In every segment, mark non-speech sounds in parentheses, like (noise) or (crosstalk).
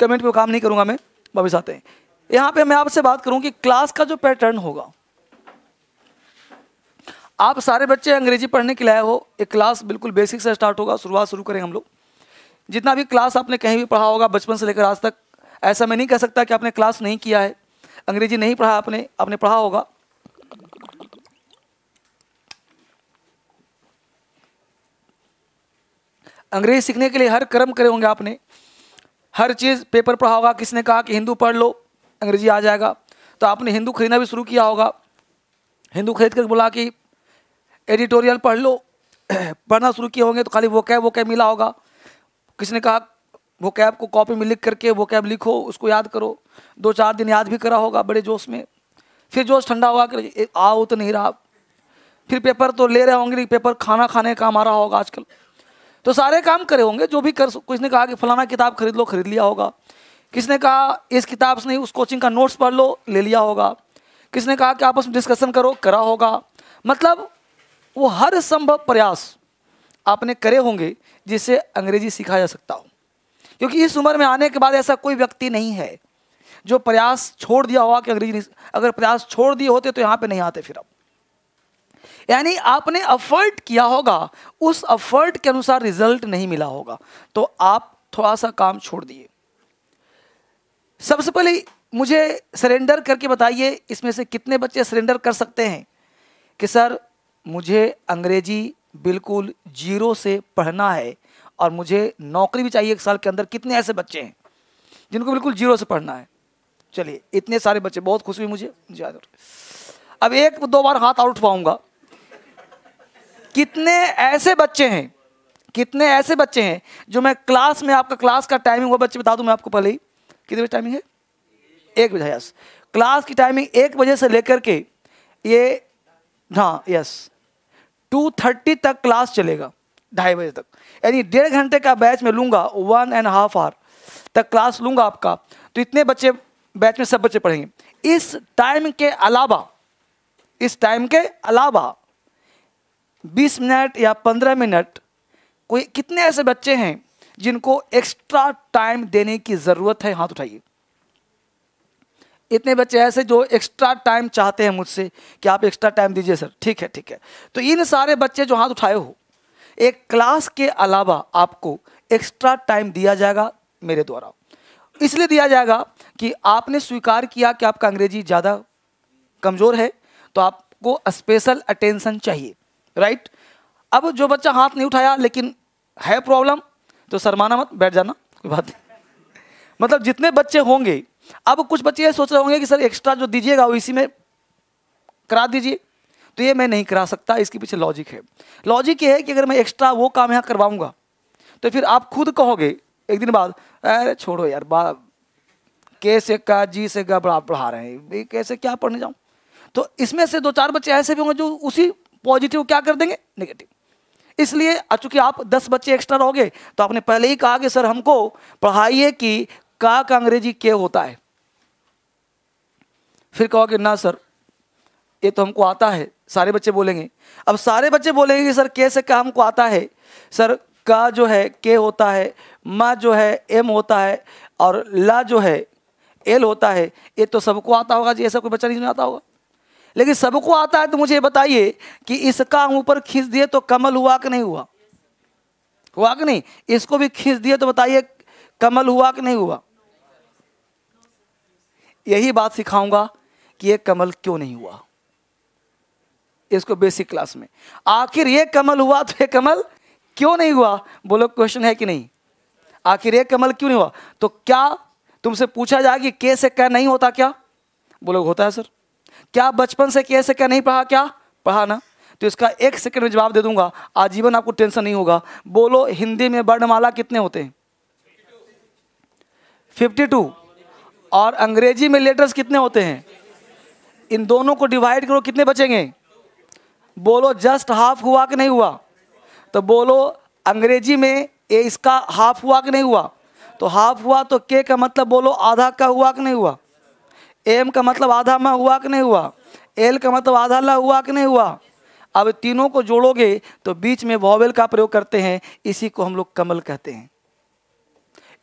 Comment पे काम नहीं करूँगा मैं वापस आते हैं यहाँ पे मैं आपसे बात करूँ कि क्लास का जो पैटर्न होगा आप सारे बच्चे अंग्रेजी पढ़ने के लिए हो एक क्लास बिल्कुल बेसिक से स्टार्ट होगा शुरुआत शुरू करें हम लोग जितना भी क्लास आपने कहीं भी पढ़ा होगा बचपन से लेकर आज तक ऐसा मैं नहीं कह सकता कि आपने क्लास नहीं किया है अंग्रेजी नहीं पढ़ा आपने आपने पढ़ा होगा अंग्रेजी सीखने के लिए हर कर्म करे होंगे आपने हर चीज़ पेपर पढ़ा होगा किसने कहा कि हिंदू पढ़ लो अंग्रेजी आ जाएगा तो आपने हिंदू खरीदना भी शुरू किया होगा हिंदू खरीद कर बोला कि एडिटोरियल पढ़ लो (clears throat) पढ़ना शुरू किए होंगे तो खाली वो कैब वो कैब मिला होगा किसने कहा वो कैब को कॉपी में लिख करके वो कैब लिखो उसको याद करो दो चार दिन याद भी करा होगा बड़े जोश में फिर जोश ठंडा हुआ कि आओ तो नहीं रहा फिर पेपर तो ले रहे होंगे पेपर खाना खाने काम आ रहा होगा आजकल तो सारे काम करे होंगे जो भी कर किसने कहा कि फलाना किताब खरीद लो खरीद लिया होगा किसने कहा इस किताब से नहीं उस कोचिंग का नोट्स पढ़ लो ले लिया होगा किसने कहा कि आपस में डिस्कशन करो करा होगा मतलब वो हर संभव प्रयास आपने करे होंगे जिससे अंग्रेजी सीखा जा सकता हो क्योंकि इस उम्र में आने के बाद ऐसा कोई व्यक्ति नहीं है जो प्रयास छोड़ दिया हुआ कि अंग्रेजी अगर प्रयास छोड़ दिए होते तो यहाँ पे नहीं आते फिर अब यानी आपने अफर्ट किया होगा उस अफर्ट के अनुसार रिजल्ट नहीं मिला होगा तो आप थोड़ा सा काम छोड़ दिए सबसे पहले मुझे सरेंडर करके बताइए इसमें से कितने बच्चे सरेंडर कर सकते हैं कि सर मुझे अंग्रेजी बिल्कुल जीरो से पढ़ना है और मुझे नौकरी भी चाहिए एक साल के अंदर कितने ऐसे बच्चे हैं जिनको बिल्कुल जीरो से पढ़ना है चलिए इतने सारे बच्चे बहुत खुश हुई मुझे अब एक दो बार हाथ आउट पाऊंगा कितने ऐसे बच्चे हैं कितने ऐसे बच्चे हैं जो मैं क्लास में आपका क्लास का टाइमिंग वो बच्चे बता दूं मैं आपको पहले ही कितने बजे टाइमिंग है एक बजे यस क्लास की टाइमिंग एक बजे से लेकर के ये हाँ यस टू थर्टी तक क्लास चलेगा ढाई बजे तक यानी डेढ़ घंटे का बैच में लूँगा वन एंड हाफ आवर तक क्लास लूँगा आपका तो इतने बच्चे बैच में सब बच्चे पढ़ेंगे इस टाइम के अलावा इस टाइम के अलावा बीस मिनट या पंद्रह मिनट कोई कितने ऐसे बच्चे हैं जिनको एक्स्ट्रा टाइम देने की ज़रूरत है हाथ उठाइए इतने बच्चे ऐसे जो एक्स्ट्रा टाइम चाहते हैं मुझसे कि आप एक्स्ट्रा टाइम दीजिए सर ठीक है ठीक है तो इन सारे बच्चे जो हाथ उठाए हो एक क्लास के अलावा आपको एक्स्ट्रा टाइम दिया जाएगा मेरे द्वारा इसलिए दिया जाएगा कि आपने स्वीकार किया कि आपका अंग्रेजी ज़्यादा कमज़ोर है तो आपको स्पेशल अटेंशन चाहिए राइट अब जो बच्चा हाथ नहीं उठाया लेकिन है प्रॉब्लम तो शर्माना मत बैठ जाना कोई बात नहीं मतलब जितने बच्चे होंगे अब कुछ बच्चे ये सोच रहे होंगे कि सर एक्स्ट्रा जो दीजिएगा वो इसी में करा दीजिए तो ये मैं नहीं करा सकता इसके पीछे लॉजिक है लॉजिक ये है कि अगर मैं एक्स्ट्रा वो काम यहाँ करवाऊँगा तो फिर आप खुद कहोगे एक दिन बाद अरे छोड़ो यार बा के से का जी से का बड़ा पढ़ा रहे हैं कैसे क्या पढ़ने जाऊँ तो इसमें से दो चार बच्चे ऐसे भी होंगे जो उसी पॉजिटिव क्या कर देंगे नेगेटिव इसलिए चूंकि आप दस बच्चे एक्स्ट्रा रहोगे तो आपने पहले ही कहा कि सर हमको पढ़ाइए कि का का अंग्रेजी के होता है फिर कहोगे ना सर ये तो हमको आता है सारे बच्चे बोलेंगे अब सारे बच्चे बोलेंगे कि सर के से का हमको आता है सर का जो है के होता है मा जो है एम होता है और ला जो है एल होता है ये तो सबको आता होगा जी ऐसा कोई बच्चा नहीं आता होगा लेकिन सबको आता है तो मुझे बताइए कि इसका ऊपर खींच दिए तो कमल हुआ कि नहीं हुआ हुआ कि नहीं इसको भी खींच दिए तो बताइए कमल हुआ कि नहीं हुआ यही बात सिखाऊंगा कि ये कमल क्यों नहीं हुआ इसको बेसिक क्लास में आखिर ये कमल हुआ तो ये कमल क्यों नहीं हुआ बोलो क्वेश्चन है कि नहीं आखिर ये कमल क्यों नहीं हुआ तो क्या तुमसे पूछा जाएगा कि कैसे क्या नहीं होता क्या बोलो होता है सर क्या बचपन से कैसे क्या नहीं पढ़ा क्या पढ़ा ना तो इसका एक सेकंड में जवाब दे दूंगा आजीवन आपको टेंशन नहीं होगा बोलो हिंदी में वर्णमाला कितने होते हैं फिफ्टी टू और अंग्रेजी में लेटर्स कितने होते हैं इन दोनों को डिवाइड करो कितने बचेंगे बोलो जस्ट हाफ हुआ कि नहीं हुआ तो बोलो अंग्रेजी में ए इसका हाफ हुआ कि नहीं हुआ तो हाफ हुआ तो के का मतलब बोलो आधा का हुआ कि नहीं हुआ एम का मतलब आधा में हुआ कि नहीं हुआ एल का मतलब आधा ला हुआ कि नहीं हुआ अब तीनों को जोड़ोगे तो बीच में वॉवेल का प्रयोग करते हैं इसी को हम लोग कमल कहते हैं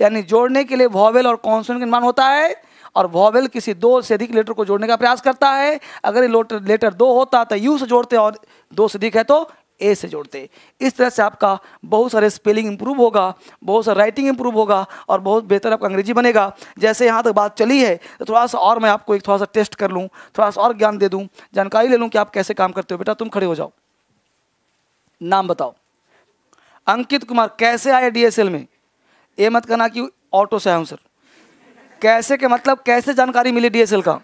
यानी जोड़ने के लिए वॉवेल और कौनसोन निर्माण होता है और वॉवेल किसी दो से अधिक लेटर को जोड़ने का प्रयास करता है अगर ये लेटर दो होता तो यू से जोड़ते और दो से अधिक है तो ए से जोड़ते इस तरह से आपका बहुत सारे स्पेलिंग इंप्रूव होगा बहुत सारा राइटिंग इंप्रूव होगा और बहुत बेहतर आपका अंग्रेजी बनेगा जैसे यहाँ तक बात चली है तो थोड़ा सा और मैं आपको एक थोड़ा सा टेस्ट कर लूँ थोड़ा सा और ज्ञान दे दूँ जानकारी ले लूँ कि आप कैसे काम करते हो बेटा तुम खड़े हो जाओ नाम बताओ अंकित कुमार कैसे आए डीएसएल में ये मत कहना कि ऑटो से आया हूँ सर कैसे के मतलब कैसे जानकारी मिली डीएसएल का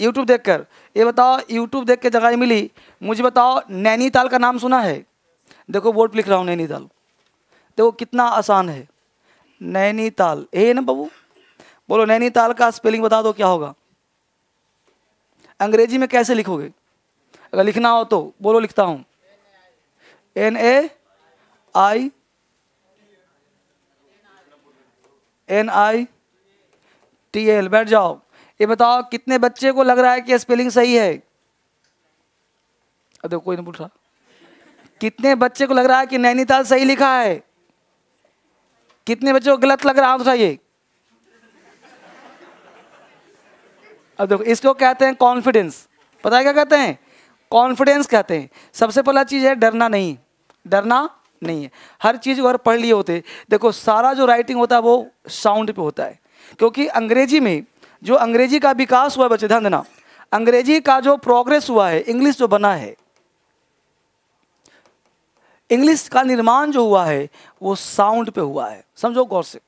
यूट्यूब देखकर ये बताओ यूट्यूब देख के जगह मिली मुझे बताओ नैनीताल का नाम सुना है देखो बोर्ड लिख रहा हूँ नैनीताल देखो कितना आसान है नैनीताल ए ना बाबू बोलो नैनीताल का स्पेलिंग बता दो क्या होगा अंग्रेजी में कैसे लिखोगे अगर लिखना हो तो बोलो लिखता हूँ N A I N I T L बैठ जाओ ये बताओ कितने बच्चे को लग रहा है कि स्पेलिंग सही है अब देखो कोई नहीं पूछा कितने बच्चे को लग रहा है कि नैनीताल सही लिखा है कितने बच्चे को गलत लग रहा है ये अब देखो इसको कहते हैं कॉन्फिडेंस पता है क्या कहते हैं कॉन्फिडेंस कहते हैं सबसे पहला चीज़ है डरना नहीं डरना नहीं है हर चीज़ अगर पढ़ लिए होते देखो सारा जो राइटिंग होता है वो साउंड पे होता है क्योंकि अंग्रेजी में जो अंग्रेजी का विकास हुआ है बच्चे ध्यान देना अंग्रेजी का जो प्रोग्रेस हुआ है इंग्लिश जो बना है इंग्लिश का निर्माण जो हुआ है वो साउंड पे हुआ है समझो गौर से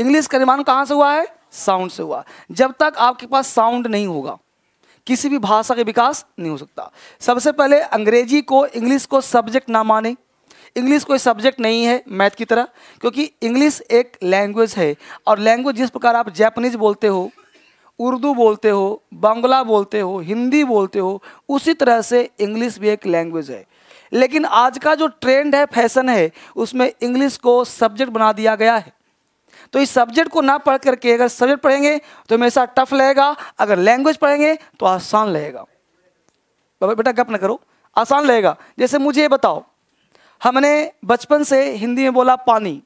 इंग्लिश का निर्माण कहाँ से हुआ है साउंड से हुआ जब तक आपके पास साउंड नहीं होगा किसी भी भाषा का विकास नहीं हो सकता सबसे पहले अंग्रेजी को इंग्लिश को सब्जेक्ट ना माने इंग्लिश कोई सब्जेक्ट नहीं है मैथ की तरह क्योंकि इंग्लिश एक लैंग्वेज है और लैंग्वेज जिस प्रकार आप जैपनीज बोलते हो उर्दू बोलते हो बांग्ला बोलते हो हिंदी बोलते हो उसी तरह से इंग्लिश भी एक लैंग्वेज है लेकिन आज का जो ट्रेंड है फैशन है उसमें इंग्लिश को सब्जेक्ट बना दिया गया है तो इस सब्जेक्ट को ना पढ़ करके अगर सब्जेक्ट पढ़ेंगे तो हमेशा टफ लगेगा अगर लैंग्वेज पढ़ेंगे तो आसान लगेगा बेटा गप ना करो आसान लगेगा जैसे मुझे ये बताओ हमने बचपन से हिंदी में बोला पानी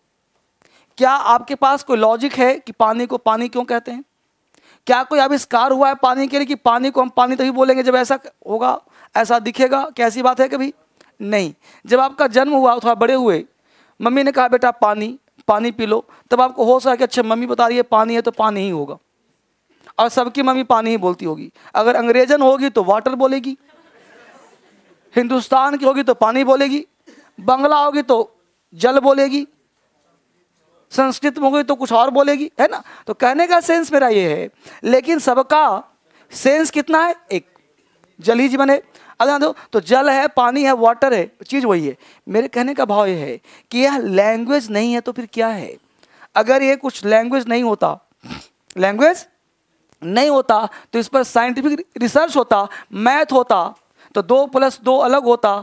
क्या आपके पास कोई लॉजिक है कि पानी को पानी क्यों कहते हैं क्या कोई आविष्कार हुआ है पानी के लिए कि पानी को हम पानी तभी बोलेंगे जब ऐसा होगा ऐसा दिखेगा कैसी बात है कभी नहीं जब आपका जन्म हुआ थोड़ा बड़े हुए मम्मी ने कहा बेटा पानी पानी पी लो तब आपको हो सका कि अच्छा मम्मी बता रही है पानी है तो पानी ही होगा और सबकी मम्मी पानी ही बोलती होगी अगर अंग्रेजन होगी तो वाटर बोलेगी हिंदुस्तान की होगी तो पानी बोलेगी बंगला होगी तो जल बोलेगी संस्कृत में होगी तो कुछ और बोलेगी है ना तो कहने का सेंस मेरा ये है लेकिन सबका सेंस कितना है एक जल ही जीवन है अगर दो तो जल है पानी है वाटर है चीज़ वही है मेरे कहने का भाव ये है कि यह लैंग्वेज नहीं है तो फिर क्या है अगर ये कुछ लैंग्वेज नहीं होता लैंग्वेज नहीं होता तो इस पर साइंटिफिक रिसर्च होता मैथ होता तो दो प्लस दो अलग होता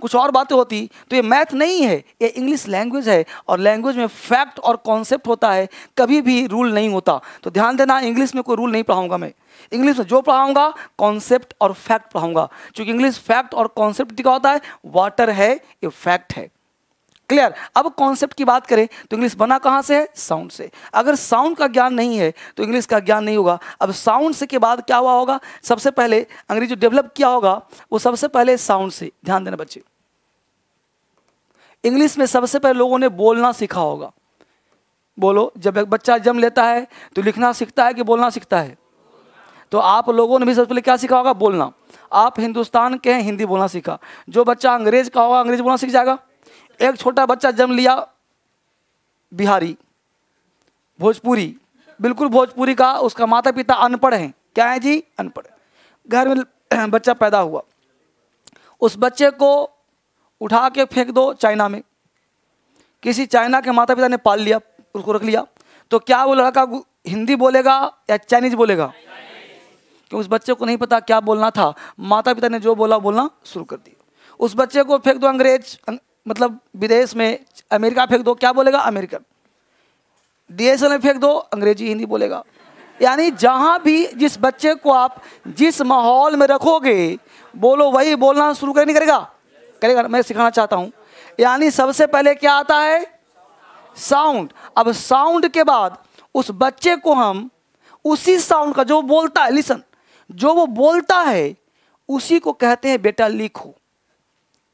कुछ और बातें होती तो ये मैथ नहीं है ये इंग्लिश लैंग्वेज है और लैंग्वेज में फैक्ट और कॉन्सेप्ट होता है कभी भी रूल नहीं होता तो ध्यान देना इंग्लिश में कोई रूल नहीं पढ़ाऊंगा मैं इंग्लिश में जो पढ़ाऊंगा कॉन्सेप्ट और फैक्ट पढ़ाऊंगा क्योंकि इंग्लिश फैक्ट और कॉन्सेप्ट का होता है वाटर है ये फैक्ट है क्लियर अब कॉन्सेप्ट की बात करें तो इंग्लिश बना कहाँ से है साउंड से अगर साउंड का ज्ञान नहीं है तो इंग्लिश का ज्ञान नहीं होगा अब साउंड से के बाद क्या हुआ होगा सबसे पहले अंग्रेजी जो डेवलप किया होगा वो सबसे पहले साउंड से ध्यान देना बच्चे इंग्लिश में सबसे पहले लोगों ने बोलना सीखा होगा बोलो जब एक बच्चा जन्म लेता है तो लिखना सीखता है कि बोलना सीखता है तो आप लोगों ने भी सबसे पहले क्या सीखा होगा बोलना आप हिंदुस्तान के हैं हिंदी बोलना सीखा जो बच्चा अंग्रेज का होगा अंग्रेज बोलना सीख जाएगा एक छोटा बच्चा जन्म लिया बिहारी भोजपुरी बिल्कुल भोजपुरी का उसका माता पिता अनपढ़ हैं क्या है जी अनपढ़ घर में बच्चा पैदा हुआ उस बच्चे को उठा के फेंक दो चाइना में किसी चाइना के माता पिता ने पाल लिया उसको रख लिया तो क्या वो लड़का हिंदी बोलेगा या चाइनीज बोलेगा कि उस बच्चे को नहीं पता क्या बोलना था माता पिता ने जो बोला बोलना शुरू कर दिया उस बच्चे को फेंक दो अंग्रेज अंग, मतलब विदेश में अमेरिका फेंक दो क्या बोलेगा अमेरिकन डीएसएल में फेंक दो अंग्रेजी हिंदी बोलेगा यानी जहाँ भी जिस बच्चे को आप जिस माहौल में रखोगे बोलो वही बोलना शुरू कर नहीं करेगा करेगा मैं सिखाना चाहता हूँ यानी सबसे पहले क्या आता है साउंड अब साउंड के बाद उस बच्चे को हम उसी साउंड का जो बोलता है लिसन जो वो बोलता है उसी को कहते हैं बेटा लिखो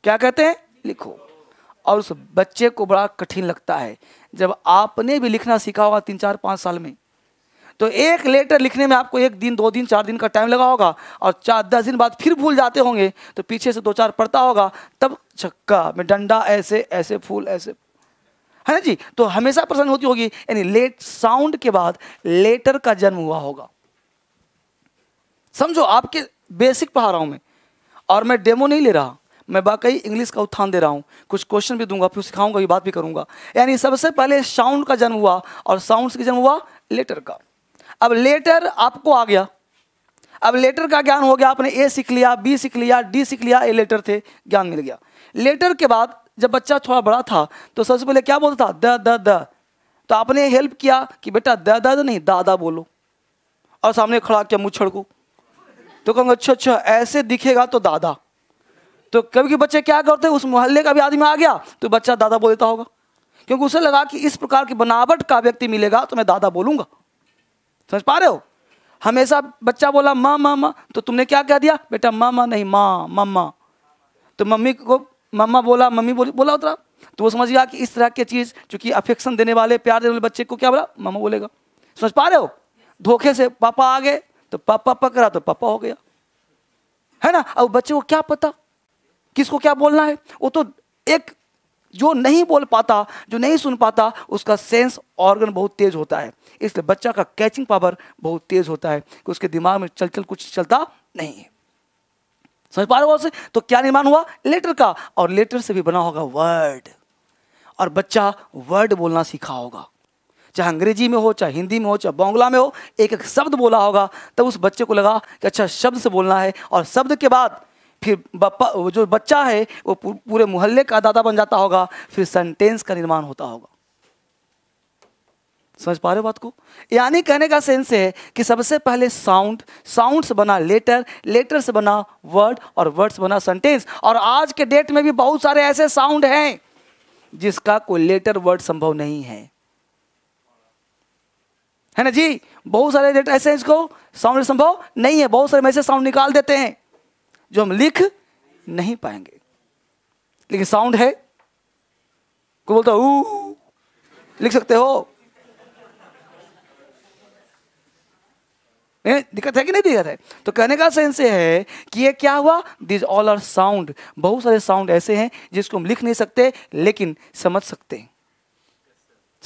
क्या कहते हैं लिखो और उस बच्चे को बड़ा कठिन लगता है जब आपने भी लिखना सीखा होगा तीन चार पाँच साल में तो एक लेटर लिखने में आपको एक दिन दो दिन चार दिन का टाइम लगा होगा और चार दस दिन बाद फिर भूल जाते होंगे तो पीछे से दो चार पड़ता होगा तब छक्का में डंडा ऐसे ऐसे फूल ऐसे है ना जी तो हमेशा प्रसन्न होती होगी यानी लेट साउंड के बाद लेटर का जन्म हुआ होगा समझो आपके बेसिक पढ़ा रहा हूं मैं और मैं डेमो नहीं ले रहा मैं वाकई इंग्लिश का उत्थान दे रहा हूँ कुछ क्वेश्चन भी दूंगा फिर सिखाऊंगा ये बात भी करूंगा यानी सबसे पहले साउंड का जन्म हुआ और साउंड का जन्म हुआ लेटर का अब लेटर आपको आ गया अब लेटर का ज्ञान हो गया आपने ए सीख लिया बी सीख लिया डी सीख लिया ए लेटर थे ज्ञान मिल गया लेटर के बाद जब बच्चा थोड़ा बड़ा था तो सबसे पहले क्या बोलता था द द द तो आपने हेल्प किया कि बेटा द द नहीं दादा बोलो और सामने खड़ा किया मुच्छड़ को तो कहूँगा अच्छा अच्छा ऐसे दिखेगा तो दादा तो कभी कभी बच्चे क्या करते उस मोहल्ले का भी आदमी आ गया तो बच्चा दादा बोलता होगा क्योंकि उसे लगा कि इस प्रकार की बनावट का व्यक्ति मिलेगा तो मैं दादा बोलूँगा समझ पा रहे हो हमेशा बच्चा बोला माँ माँ माँ तो तुमने क्या कह दिया बेटा माँ माँ नहीं माँ मम्मा तो मम्मी को मम्मा बोला मम्मी बोली बोला उतरा तो वो समझ गया कि इस तरह की चीज़ चूँकि अफेक्शन देने वाले प्यार देने वाले बच्चे को क्या बोला मम्मा बोलेगा समझ पा रहे हो धोखे से पापा आ गए तो पापा पकड़ा तो पापा हो गया है ना अब बच्चे को क्या पता किसको क्या बोलना है वो तो एक जो नहीं बोल पाता जो नहीं सुन पाता उसका सेंस ऑर्गन बहुत तेज होता है इसलिए बच्चा का कैचिंग पावर बहुत तेज होता है कि उसके दिमाग में चल चल कुछ चलता नहीं है समझ पा रहे हो तो क्या निर्माण हुआ लेटर का और लेटर से भी बना होगा वर्ड और बच्चा वर्ड बोलना सीखा होगा चाहे अंग्रेजी में हो चाहे हिंदी में हो चाहे बांग्ला में हो एक एक शब्द बोला होगा तब उस बच्चे को लगा कि अच्छा शब्द से बोलना है और शब्द के बाद फिर बप्पा जो बच्चा है वो पूरे मोहल्ले का दादा बन जाता होगा फिर सेंटेंस का निर्माण होता होगा समझ पा रहे हो बात को यानी कहने का सेंस है कि सबसे पहले साउंड साउंड से बना लेटर लेटर से बना वर्ड और वर्ड से बना सेंटेंस और आज के डेट में भी बहुत सारे ऐसे साउंड हैं जिसका कोई लेटर वर्ड संभव नहीं है है ना जी बहुत सारे लेटर ऐसे इसको साउंड संभव नहीं है बहुत सारे मैसेज साउंड निकाल देते हैं जो हम लिख नहीं पाएंगे लेकिन साउंड है कोई बोलता ऊ लिख सकते हो दिक्कत है कि नहीं दिक्कत है तो कहने का सेंस है कि ये क्या हुआ दिज ऑल आर साउंड बहुत सारे साउंड ऐसे हैं जिसको हम लिख नहीं सकते लेकिन समझ सकते हैं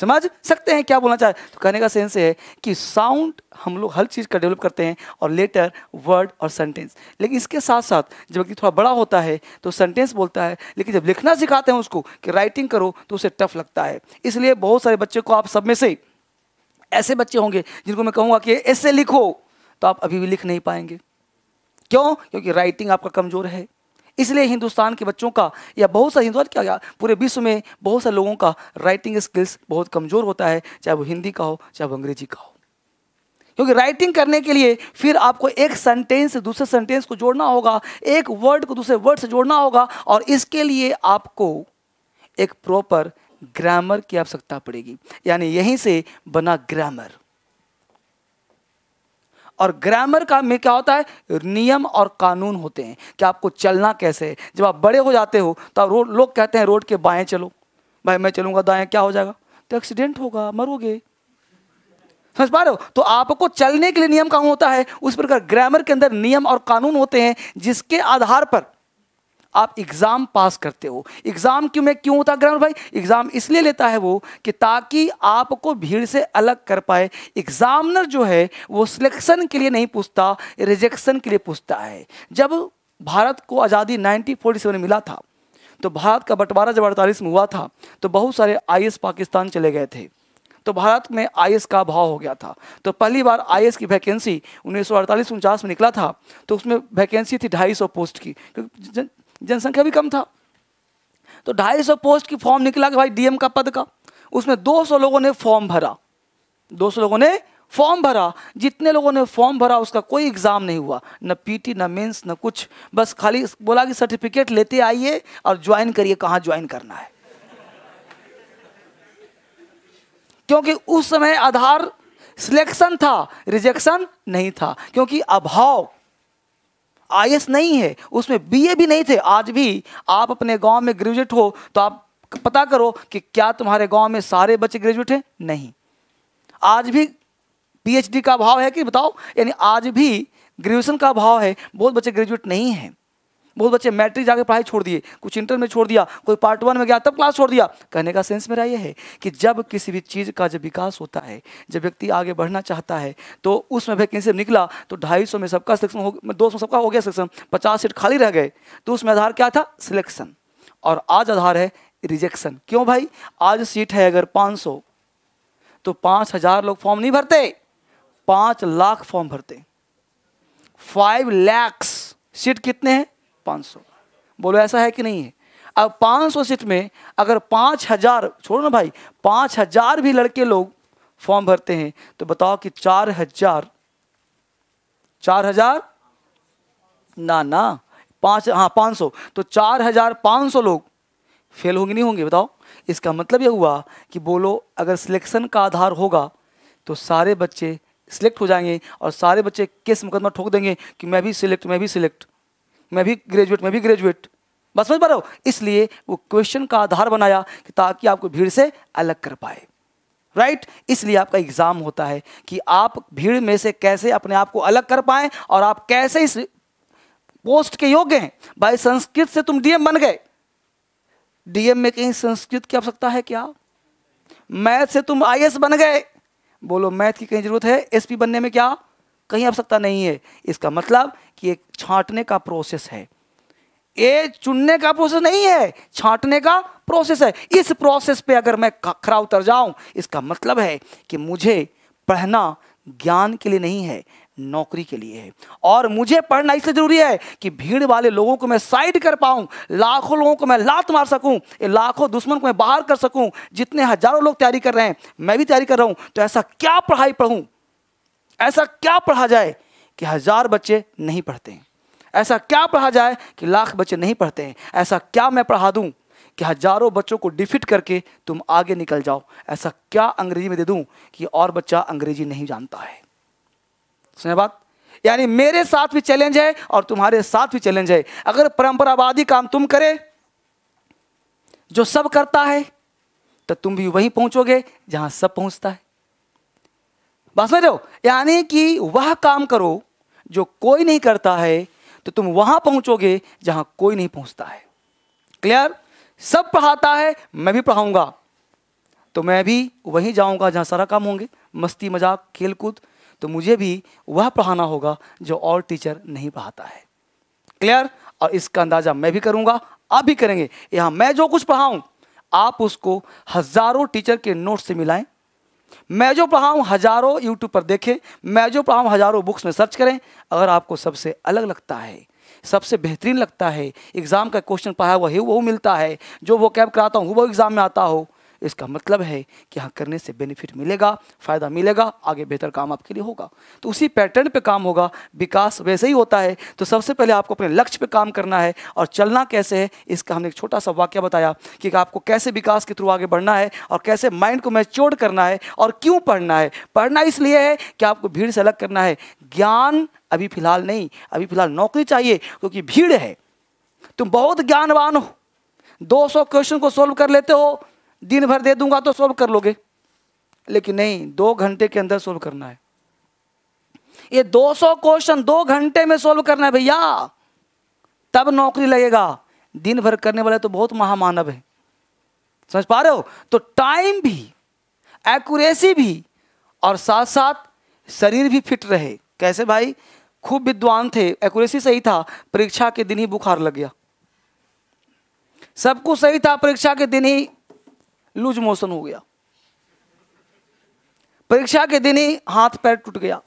समझ सकते हैं क्या बोलना चाहे तो कहने का सेंस है कि साउंड हम लोग हर चीज़ का डेवलप करते हैं और लेटर वर्ड और सेंटेंस लेकिन इसके साथ साथ जब व्यक्ति थोड़ा बड़ा होता है तो सेंटेंस बोलता है लेकिन जब लिखना सिखाते हैं उसको कि राइटिंग करो तो उसे टफ लगता है इसलिए बहुत सारे बच्चों को आप सब में से ऐसे बच्चे होंगे जिनको मैं कहूँगा कि ऐसे लिखो तो आप अभी भी लिख नहीं पाएंगे क्यों क्योंकि राइटिंग आपका कमज़ोर है इसलिए हिंदुस्तान के बच्चों का या बहुत सा हिंदुस्तान क्या गया पूरे विश्व में बहुत सारे लोगों का राइटिंग स्किल्स बहुत कमज़ोर होता है चाहे वो हिंदी का हो चाहे वो अंग्रेजी का हो क्योंकि राइटिंग करने के लिए फिर आपको एक सेंटेंस से दूसरे सेंटेंस को जोड़ना होगा एक वर्ड को दूसरे वर्ड से जोड़ना होगा और इसके लिए आपको एक प्रॉपर ग्रामर की आवश्यकता पड़ेगी यानी यहीं से बना ग्रामर और ग्रामर का में क्या होता है नियम और कानून होते हैं कि आपको चलना कैसे है जब आप बड़े हो जाते हो तो रोड लोग कहते हैं रोड के बाएं चलो भाई मैं चलूंगा दाएं क्या हो जाएगा तो एक्सीडेंट होगा मरोगे समझ पा रहे हो तो आपको चलने के लिए नियम कानून होता है उस प्रकार ग्रामर के अंदर नियम और कानून होते हैं जिसके आधार पर आप एग्ज़ाम पास करते हो एग्ज़ाम क्यों मैं क्यों होता ग्रामर भाई एग्ज़ाम इसलिए लेता है वो कि ताकि आपको भीड़ से अलग कर पाए एग्ज़ामनर जो है वो सिलेक्शन के लिए नहीं पूछता रिजेक्शन के लिए पूछता है जब भारत को आज़ादी 1947 में मिला था तो भारत का बंटवारा जब अड़तालीस में हुआ था तो बहुत सारे आई पाकिस्तान चले गए थे तो भारत में आई का अभाव हो गया था तो पहली बार आई की वैकेंसी उन्नीस सौ में निकला था तो उसमें वैकेंसी थी ढाई सौ पोस्ट की क्योंकि जनसंख्या भी कम था तो 250 पोस्ट की फॉर्म निकला कि भाई डीएम का पद का उसमें 200 लोगों ने फॉर्म भरा 200 लोगों ने फॉर्म भरा जितने लोगों ने फॉर्म भरा उसका कोई एग्ज़ाम नहीं हुआ न पीटी न मेंस न कुछ बस खाली बोला कि सर्टिफिकेट लेते आइए और ज्वाइन करिए कहाँ ज्वाइन करना है क्योंकि उस समय आधार सिलेक्शन था रिजेक्शन नहीं था क्योंकि अभाव आई नहीं है उसमें बी भी नहीं थे आज भी आप अपने गाँव में ग्रेजुएट हो तो आप पता करो कि क्या तुम्हारे गांव में सारे बच्चे ग्रेजुएट हैं नहीं आज भी पीएचडी का भाव है कि बताओ यानी आज भी ग्रेजुएशन का भाव है बहुत बच्चे ग्रेजुएट नहीं हैं बहुत बच्चे मैट्रिक जाके पढ़ाई छोड़ दिए कुछ इंटर में छोड़ दिया कोई पार्ट वन में गया तब क्लास छोड़ दिया कहने का सेंस मेरा ये है कि जब किसी भी चीज़ का जब विकास होता है जब व्यक्ति आगे बढ़ना चाहता है तो उसमें वैकेंसी निकला तो ढाई सौ में सबका सिलेक्शन हो दो सबका हो गया सिलेक्शन पचास सीट खाली रह गए तो उसमें आधार क्या था सिलेक्शन और आज आधार है रिजेक्शन क्यों भाई आज सीट है अगर 500 तो 5000 लोग फॉर्म नहीं भरते पांच लाख फॉर्म भरते फाइव लैक्स सीट कितने हैं पाँच सौ बोलो ऐसा है कि नहीं है अब 500 सीट में अगर 5000 छोड़ो ना भाई 5000 भी लड़के लोग फॉर्म भरते हैं तो बताओ कि 4000 हजार ना ना पाँच हाँ सौ तो 4500 लोग फेल होंगे नहीं होंगे बताओ इसका मतलब यह हुआ कि बोलो अगर सिलेक्शन का आधार होगा तो सारे बच्चे सिलेक्ट हो जाएंगे और सारे बच्चे किस मुकदमा ठोक देंगे कि मैं भी सिलेक्ट मैं भी सिलेक्ट मैं भी ग्रेजुएट मैं भी ग्रेजुएट बस समझ पा रहे हो इसलिए वो क्वेश्चन का आधार बनाया कि ताकि आपको भीड़ से अलग कर पाए राइट इसलिए आपका एग्जाम होता है कि आप भीड़ में से कैसे अपने आप को अलग कर पाए और आप कैसे इस पोस्ट के योग्य हैं भाई संस्कृत से तुम डीएम बन गए डीएम में कहीं संस्कृत की आवश्यकता है क्या मैथ से तुम आईएएस बन गए बोलो मैथ की कहीं जरूरत है एसपी बनने में क्या कहीं आवश्यकता नहीं है इसका मतलब कि एक छांटने का प्रोसेस है ये चुनने का प्रोसेस नहीं है छांटने का प्रोसेस है इस प्रोसेस पे अगर मैं खरा उतर जाऊं इसका मतलब है कि मुझे पढ़ना ज्ञान के लिए नहीं है नौकरी के लिए है और मुझे पढ़ना इसलिए जरूरी है कि भीड़ वाले लोगों को मैं साइड कर पाऊं लाखों लोगों को मैं लात मार सकूं लाखों दुश्मन को मैं बाहर कर सकूं जितने हजारों लोग तैयारी कर रहे हैं मैं भी तैयारी कर रहा हूं तो ऐसा क्या पढ़ाई पढ़ूं ऐसा क्या पढ़ा जाए कि हजार बच्चे नहीं पढ़ते हैं ऐसा क्या पढ़ा जाए कि लाख बच्चे नहीं पढ़ते हैं ऐसा क्या मैं पढ़ा दूं कि हजारों बच्चों को डिफिट करके तुम आगे निकल जाओ ऐसा क्या अंग्रेजी में दे दूं कि और बच्चा अंग्रेजी नहीं जानता है सुने बात यानी मेरे साथ भी चैलेंज है और तुम्हारे साथ भी चैलेंज है अगर परंपरावादी काम तुम करे जो सब करता है तो तुम भी वहीं पहुंचोगे जहां सब पहुंचता है बात समझ रहे हो यानी कि वह काम करो जो कोई नहीं करता है तो तुम वहां पहुंचोगे जहां कोई नहीं पहुंचता है क्लियर सब पढ़ाता है मैं भी पढ़ाऊंगा तो मैं भी वहीं जाऊंगा जहां सारा काम होंगे मस्ती मजाक खेल कूद तो मुझे भी वह पढ़ाना होगा जो और टीचर नहीं पढ़ाता है क्लियर और इसका अंदाज़ा मैं भी करूंगा आप भी करेंगे यहां मैं जो कुछ पढ़ाऊं आप उसको हज़ारों टीचर के नोट से मिलाएं मैं जो पढ़ाऊँ हज़ारों यूट्यूब पर देखें मैं जो पढ़ाऊँ हज़ारों बुक्स में सर्च करें अगर आपको सबसे अलग लगता है सबसे बेहतरीन लगता है एग्ज़ाम का क्वेश्चन पढ़ा वही वो मिलता है जो वो कैब कराता हूँ वो एग्ज़ाम में आता हो इसका मतलब है कि हाँ करने से बेनिफिट मिलेगा फ़ायदा मिलेगा आगे बेहतर काम आपके लिए होगा तो उसी पैटर्न पे काम होगा विकास वैसे ही होता है तो सबसे पहले आपको अपने लक्ष्य पे काम करना है और चलना कैसे है इसका हमने एक छोटा सा वाक्य बताया कि आपको कैसे विकास के थ्रू आगे बढ़ना है और कैसे माइंड को मैच्योर करना है और क्यों पढ़ना है पढ़ना इसलिए है कि आपको भीड़ से अलग करना है ज्ञान अभी फिलहाल नहीं अभी फिलहाल नौकरी चाहिए क्योंकि भीड़ है तुम बहुत ज्ञानवान हो 200 क्वेश्चन को सॉल्व कर लेते हो दिन भर दे दूंगा तो सोल्व कर लोगे लेकिन नहीं दो घंटे के अंदर सोल्व करना है ये 200 क्वेश्चन दो घंटे में सोल्व करना है भैया तब नौकरी लगेगा दिन भर करने वाले तो बहुत महामानव है समझ पा रहे हो तो टाइम भी एक्यूरेसी भी और साथ साथ शरीर भी फिट रहे कैसे भाई खूब विद्वान थे एक्यूरेसी सही था परीक्षा के दिन ही बुखार लग गया सब कुछ सही था परीक्षा के दिन ही लूज मोशन हो गया परीक्षा के दिन ही हाथ पैर टूट गया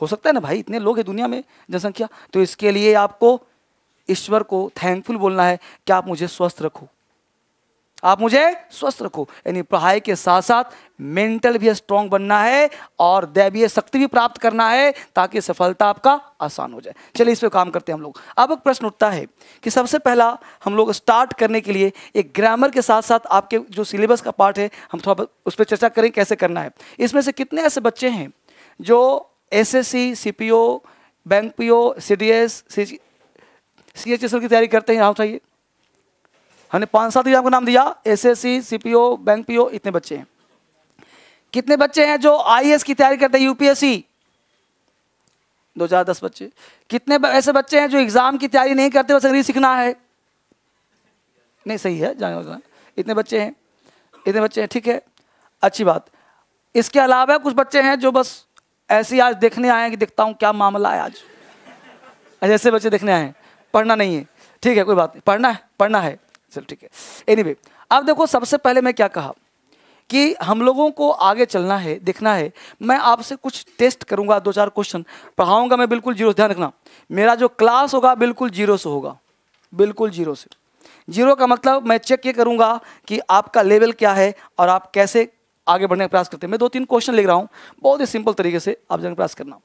हो सकता है ना भाई इतने लोग हैं दुनिया में जनसंख्या तो इसके लिए आपको ईश्वर को थैंकफुल बोलना है कि आप मुझे स्वस्थ रखो आप मुझे स्वस्थ रखो यानी पढ़ाई के साथ साथ मेंटल भी स्ट्रांग बनना है और दैवीय शक्ति भी प्राप्त करना है ताकि सफलता आपका आसान हो जाए चलिए इस पर काम करते हैं हम लोग अब एक प्रश्न उठता है कि सबसे पहला हम लोग स्टार्ट करने के लिए एक ग्रामर के साथ साथ आपके जो सिलेबस का पार्ट है हम थोड़ा उस पर चर्चा करें कैसे करना है इसमें से कितने ऐसे बच्चे हैं जो S S C C P O bank P O C D S C C H S L की तैयारी करते हैं यहाँ उठाइए हमने पाँच सात एग्जाम का नाम दिया S S C C P O bank P O इतने बच्चे हैं कितने बच्चे हैं जो आई की तैयारी करते हैं यूपीएससी दस बच्चे कितने ऐसे बच्चे हैं जो एग्जाम की तैयारी नहीं करते बस अंग्रेजी सीखना है नहीं सही है जाने इतने बच्चे हैं इतने बच्चे हैं ठीक है अच्छी बात इसके अलावा कुछ बच्चे हैं जो बस ऐसे ही आज देखने आए हैं कि देखता हूँ क्या मामला है आज ऐसे बच्चे देखने आए हैं पढ़ना नहीं है ठीक है कोई बात नहीं पढ़ना है पढ़ना है चल ठीक है एनी वे अब देखो सबसे पहले मैं क्या कहा कि हम लोगों को आगे चलना है देखना है मैं आपसे कुछ टेस्ट करूंगा दो चार क्वेश्चन पढ़ाऊंगा मैं बिल्कुल जीरो ध्यान रखना मेरा जो क्लास होगा बिल्कुल जीरो से होगा बिल्कुल जीरो से जीरो का मतलब मैं चेक ये करूंगा कि आपका लेवल क्या है और आप कैसे आगे बढ़ने का प्रयास करते हैं मैं दो तीन क्वेश्चन लिख रहा हूँ बहुत ही सिंपल तरीके से आप जाने का प्रयास करना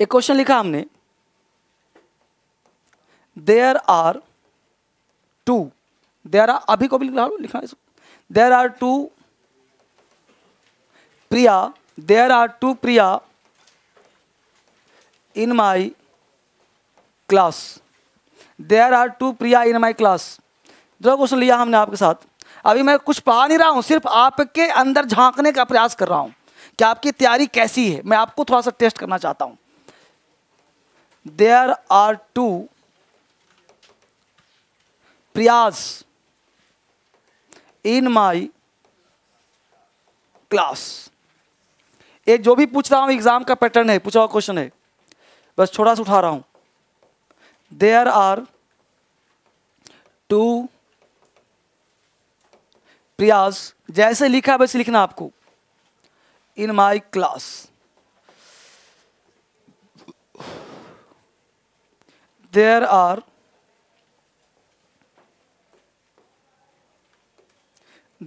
एक क्वेश्चन लिखा हमने there are two there are अभी को भी लिखा लिखा there are two Priya there are two Priya in my class there are two Priya in my class जो क्वेश्चन लिया हमने आपके साथ अभी मैं कुछ पढ़ा नहीं रहा हूँ सिर्फ आपके अंदर झांकने का प्रयास कर रहा हूँ कि आपकी तैयारी कैसी है मैं आपको थोड़ा सा टेस्ट करना चाहता हूँ देर आर टू प्रयास इन माई क्लास ये जो भी पूछ रहा हूं एग्जाम का पैटर्न है पूछा हुआ क्वेश्चन है बस छोटा सा उठा रहा हूं देयर आर टू प्रयास जैसे लिखा है वैसे लिखना आपको in my class there are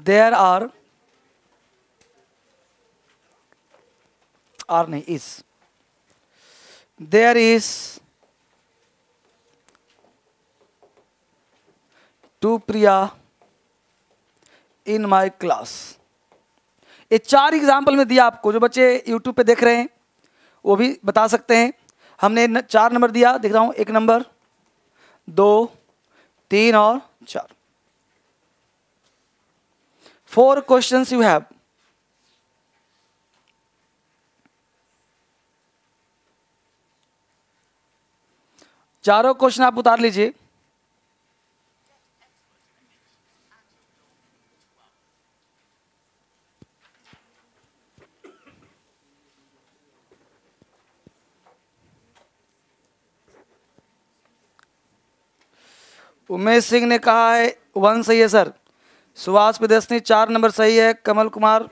there are are नहीं is there is two Priya in my class ये चार एग्जाम्पल में दिया आपको जो बच्चे यूट्यूब पे देख रहे हैं वो भी बता सकते हैं हमने चार नंबर दिया देख रहा हूँ एक नंबर दो तीन और चार Four questions you have. चारों क्वेश्चन आप उतार लीजिए उमेश सिंह ने कहा है वन सही है सर सुभाष प्रदेशनी चार नंबर सही है कमल कुमार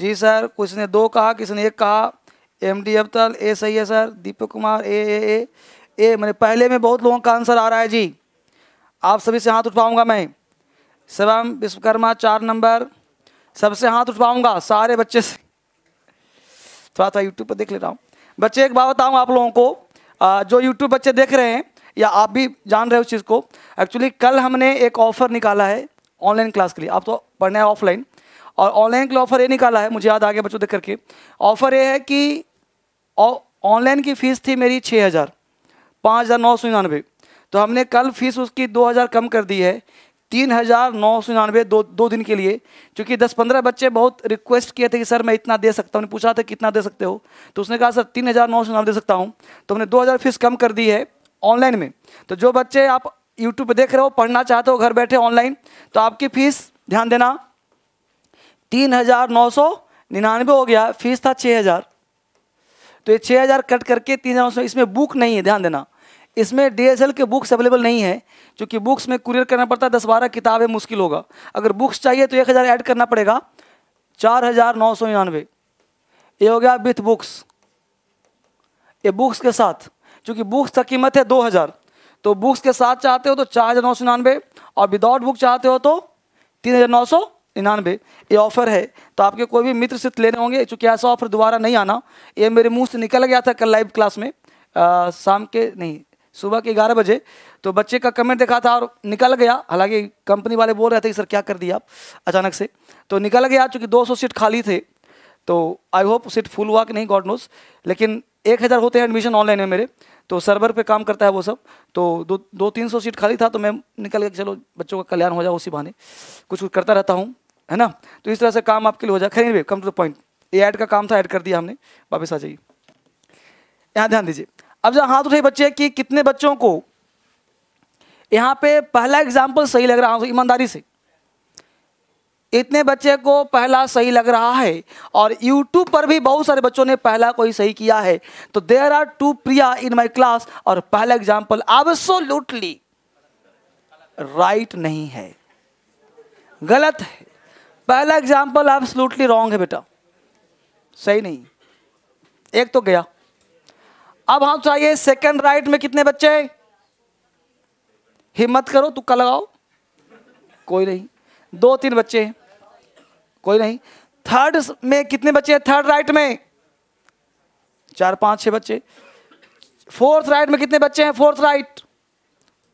जी सर कुछ ने दो कहा किसी ने एक कहा एम डी अब्तल ए सही है सर दीपक कुमार ए ए ए ए मैंने पहले में बहुत लोगों का आंसर आ रहा है जी आप सभी से हाथ उठवाऊंगा मैं शिवम विश्वकर्मा चार नंबर सबसे हाथ उठवाऊंगा सारे बच्चे से थोड़ा था यूट्यूब पर देख ले रहा हूँ बच्चे एक बात बताऊँ आप लोगों को जो यूट्यूब बच्चे देख रहे हैं या आप भी जान रहे हो उस चीज़ को एक्चुअली कल हमने एक ऑफ़र निकाला है ऑनलाइन क्लास के लिए आप तो पढ़ना है ऑफलाइन और ऑनलाइन के लिए ऑफर ये निकाला है मुझे याद आ गया बच्चों देख करके ऑफर ये है कि ऑनलाइन की फ़ीस थी मेरी छः हज़ार पाँच हज़ार नौ सौ निन्यानवे तो हमने कल फीस उसकी दो हज़ार कम कर दी है तीन हज़ार नौ सौ निन्यानवे दो दो दिन के लिए क्योंकि दस पंद्रह बच्चे बहुत रिक्वेस्ट किए थे कि सर मैं इतना दे सकता हूँ पूछा था कितना दे सकते हो तो उसने कहा सर तीन हज़ार नौ सौ निन्यानवे दे सकता हूँ तो हमने दो हज़ार फीस कम कर दी है ऑनलाइन में तो जो बच्चे आप यूट्यूब पर देख रहे हो पढ़ना चाहते हो घर बैठे ऑनलाइन तो आपकी फीस ध्यान देना तीन हज़ार नौ सौ निन्यानवे हो गया फीस था छः हज़ार तो ये छः हज़ार कट करके तीन हज़ार नौ सौ इसमें बुक नहीं है ध्यान देना इसमें एल के बुक्स अवेलेबल नहीं है क्योंकि बुक्स में कुरियर करना पड़ता है दस बारह किताबें मुश्किल होगा अगर बुक्स चाहिए तो एक हज़ार ऐड करना पड़ेगा चार हज़ार नौ सौ निन्यानवे ये हो गया विथ बुक्स ये बुक्स के साथ क्योंकि बुक्स का कीमत है दो हज़ार तो बुक्स के साथ चाहते हो तो चार हज़ार नौ सौ निन्यानवे और विदाउट बुक चाहते हो तो तीन हज़ार नौ सौ निन्यानवे ये ऑफर है तो आपके कोई भी मित्र सिर्फ लेने होंगे चूँकि ऐसा ऑफर दोबारा नहीं आना ये मेरे मुंह से निकल गया था कल लाइव क्लास में शाम के नहीं सुबह के ग्यारह बजे तो बच्चे का कमेंट देखा था और निकल गया हालांकि कंपनी वाले बोल रहे थे कि सर क्या कर दिया आप अचानक से तो निकल गया चूँकि सौ सीट खाली थे तो आई होप सीट फुल हुआ कि नहीं गॉड नोस लेकिन एक हज़ार होते हैं एडमिशन ऑनलाइन है मेरे तो सर्वर पे काम करता है वो सब तो दो दो तीन सौ सीट खाली था तो मैं निकल गया चलो बच्चों का कल्याण हो जाए उसी बहाने कुछ कुछ करता रहता हूँ है ना तो इस तरह से काम आपके लिए हो जाए खरीद वे कम टू द पॉइंट ये ऐड का काम था ऐड कर दिया हमने वापस आ जाइए यहाँ ध्यान दीजिए अब जहाँ हाथ उठे बच्चे कि कितने बच्चों को यहाँ पे पहला एग्जाम्पल सही लग रहा है ईमानदारी हाँ, से इतने बच्चे को पहला सही लग रहा है और YouTube पर भी बहुत सारे बच्चों ने पहला को ही सही किया है तो there are two Priya in my class और पहला एग्जाम्पल एब्सोल्युटली राइट नहीं है गलत है पहला एग्जाम्पल एब्सोल्युटली रॉन्ग है बेटा सही नहीं एक तो गया अब हम चाहिए सेकंड राइट में कितने बच्चे हैं हिम्मत करो तुक्का लगाओ कोई नहीं दो तीन बच्चे कोई नहीं थर्ड में कितने बच्चे हैं थर्ड राइट में चार पांच छह बच्चे फोर्थ राइट में कितने बच्चे हैं फोर्थ राइट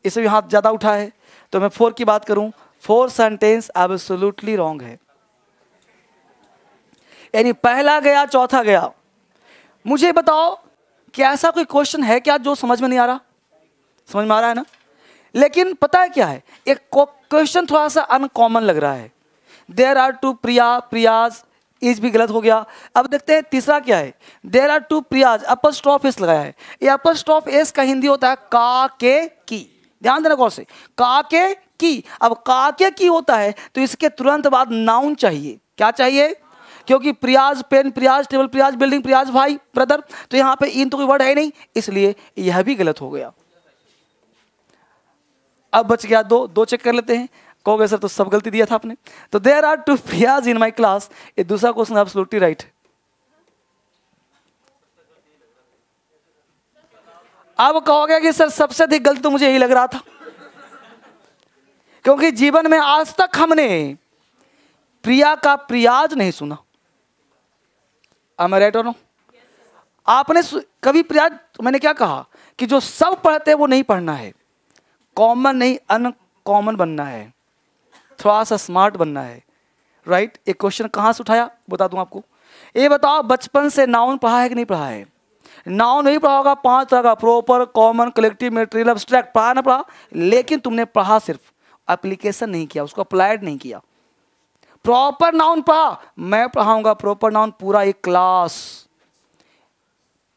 इसे भी हाथ ज़्यादा उठा है तो मैं फोर की बात करूं फोर सेंटेंस सोल्यूटली रॉन्ग है यानी पहला गया चौथा गया मुझे बताओ कि ऐसा कोई क्वेश्चन है क्या जो समझ में नहीं आ रहा समझ में आ रहा है ना लेकिन पता है क्या है एक क्वेश्चन थोड़ा सा अनकॉमन लग रहा है there are two Priya Priya's is भी गलत हो गया अब देखते हैं तीसरा क्या है there are two Priya's upper stop S लगाया है ये अपर स्टॉप एस का हिंदी होता है का के की ध्यान देना कौन से का के की अब का के की होता है तो इसके तुरंत बाद नाउन चाहिए क्या चाहिए क्योंकि Priya's pen Priya's table Priya's building Priya's भाई ब्रदर तो यहाँ पे इन तो कोई वर्ड है नहीं इसलिए यह भी गलत हो गया अब बच गया दो दो चेक कर लेते हैं कहोगे सर तो सब गलती दिया था आपने तो देर आर टू प्याज इन माई क्लास ये दूसरा क्वेश्चन एब्सोल्युटली राइट अब कहोगे कि सर सबसे अधिक गलत तो मुझे यही लग रहा था क्योंकि जीवन में आज तक हमने प्रिया का प्रियाज नहीं सुना राइट और नो आपने कभी प्रयाज मैंने क्या कहा कि जो सब पढ़ते हैं वो नहीं पढ़ना है कॉमन नहीं अनकॉमन बनना है थोड़ा सा स्मार्ट बनना है राइट right? एक क्वेश्चन कहाँ से उठाया बता दूँ आपको ये बताओ बचपन से नाउन पढ़ा है कि नहीं पढ़ा है नाउन नहीं पढ़ा होगा पाँच तरह का proper common collective material abstract पढ़ा ना पढ़ा लेकिन तुमने पढ़ा सिर्फ एप्लीकेशन नहीं किया उसको अप्लाइड नहीं किया प्रॉपर नाउन पढ़ा मैं पढ़ाऊंगा प्रॉपर नाउन पूरा एक क्लास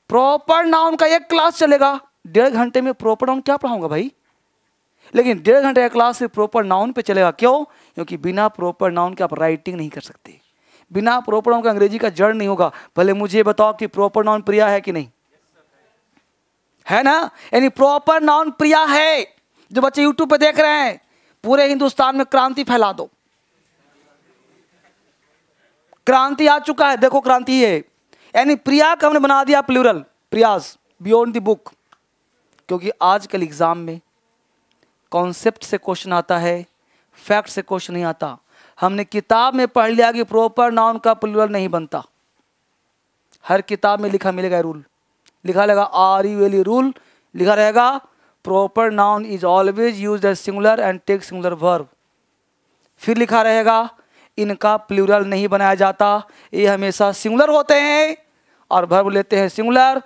प्रॉपर नाउन का एक क्लास चलेगा डेढ़ घंटे में प्रॉपर नाउन क्या पढ़ाऊंगा भाई लेकिन डेढ़ घंटे का क्लास सिर्फ प्रॉपर नाउन पे चलेगा क्यों क्योंकि बिना प्रॉपर नाउन के आप राइटिंग नहीं कर सकते बिना प्रॉपर नाउन का अंग्रेजी का जड़ नहीं होगा भले मुझे बताओ कि प्रॉपर नाउन प्रिया है कि नहीं है ना यानी प्रॉपर नाउन प्रिया है जो बच्चे यूट्यूब पे देख रहे हैं पूरे हिंदुस्तान में क्रांति फैला दो क्रांति आ चुका है देखो क्रांति है यानी प्रिया का हमने बना दिया plural Priya's beyond the book क्योंकि आजकल एग्जाम में कॉन्सेप्ट से क्वेश्चन आता है फैक्ट से क्वेश्चन नहीं आता हमने किताब में पढ़ लिया कि प्रॉपर नाउन का प्लूरल नहीं बनता हर किताब में लिखा मिलेगा रूल लिखा रहेगा आर यू एल रूल लिखा रहेगा proper noun is always use as singular and take singular verb फिर लिखा रहेगा इनका प्लूरल नहीं बनाया जाता ये हमेशा सिंगुलर होते हैं और वर्ब लेते हैं सिंगुलर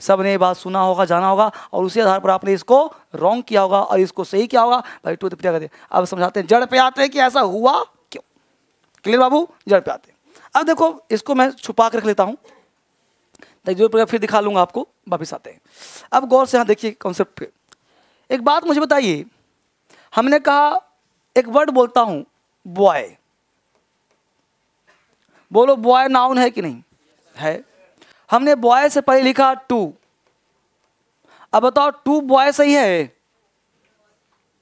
सब ने ये बात सुना होगा जाना होगा और उसी आधार पर आपने इसको रॉन्ग किया होगा और इसको सही किया होगा भाई टू दिया अब समझाते हैं जड़ पे आते हैं कि ऐसा हुआ क्यों क्लियर बाबू जड़ पे आते हैं अब देखो इसको मैं छुपा कर रख लेता हूँ जो फिर दिखा लूँगा आपको वापिस आते हैं अब गौर से यहाँ देखिए कॉन्सेप्ट पे एक बात मुझे बताइए हमने कहा एक वर्ड बोलता हूँ बॉय बोलो बॉय नाउन है कि नहीं है हमने बॉय से पहले लिखा टू अब बताओ टू बॉय सही है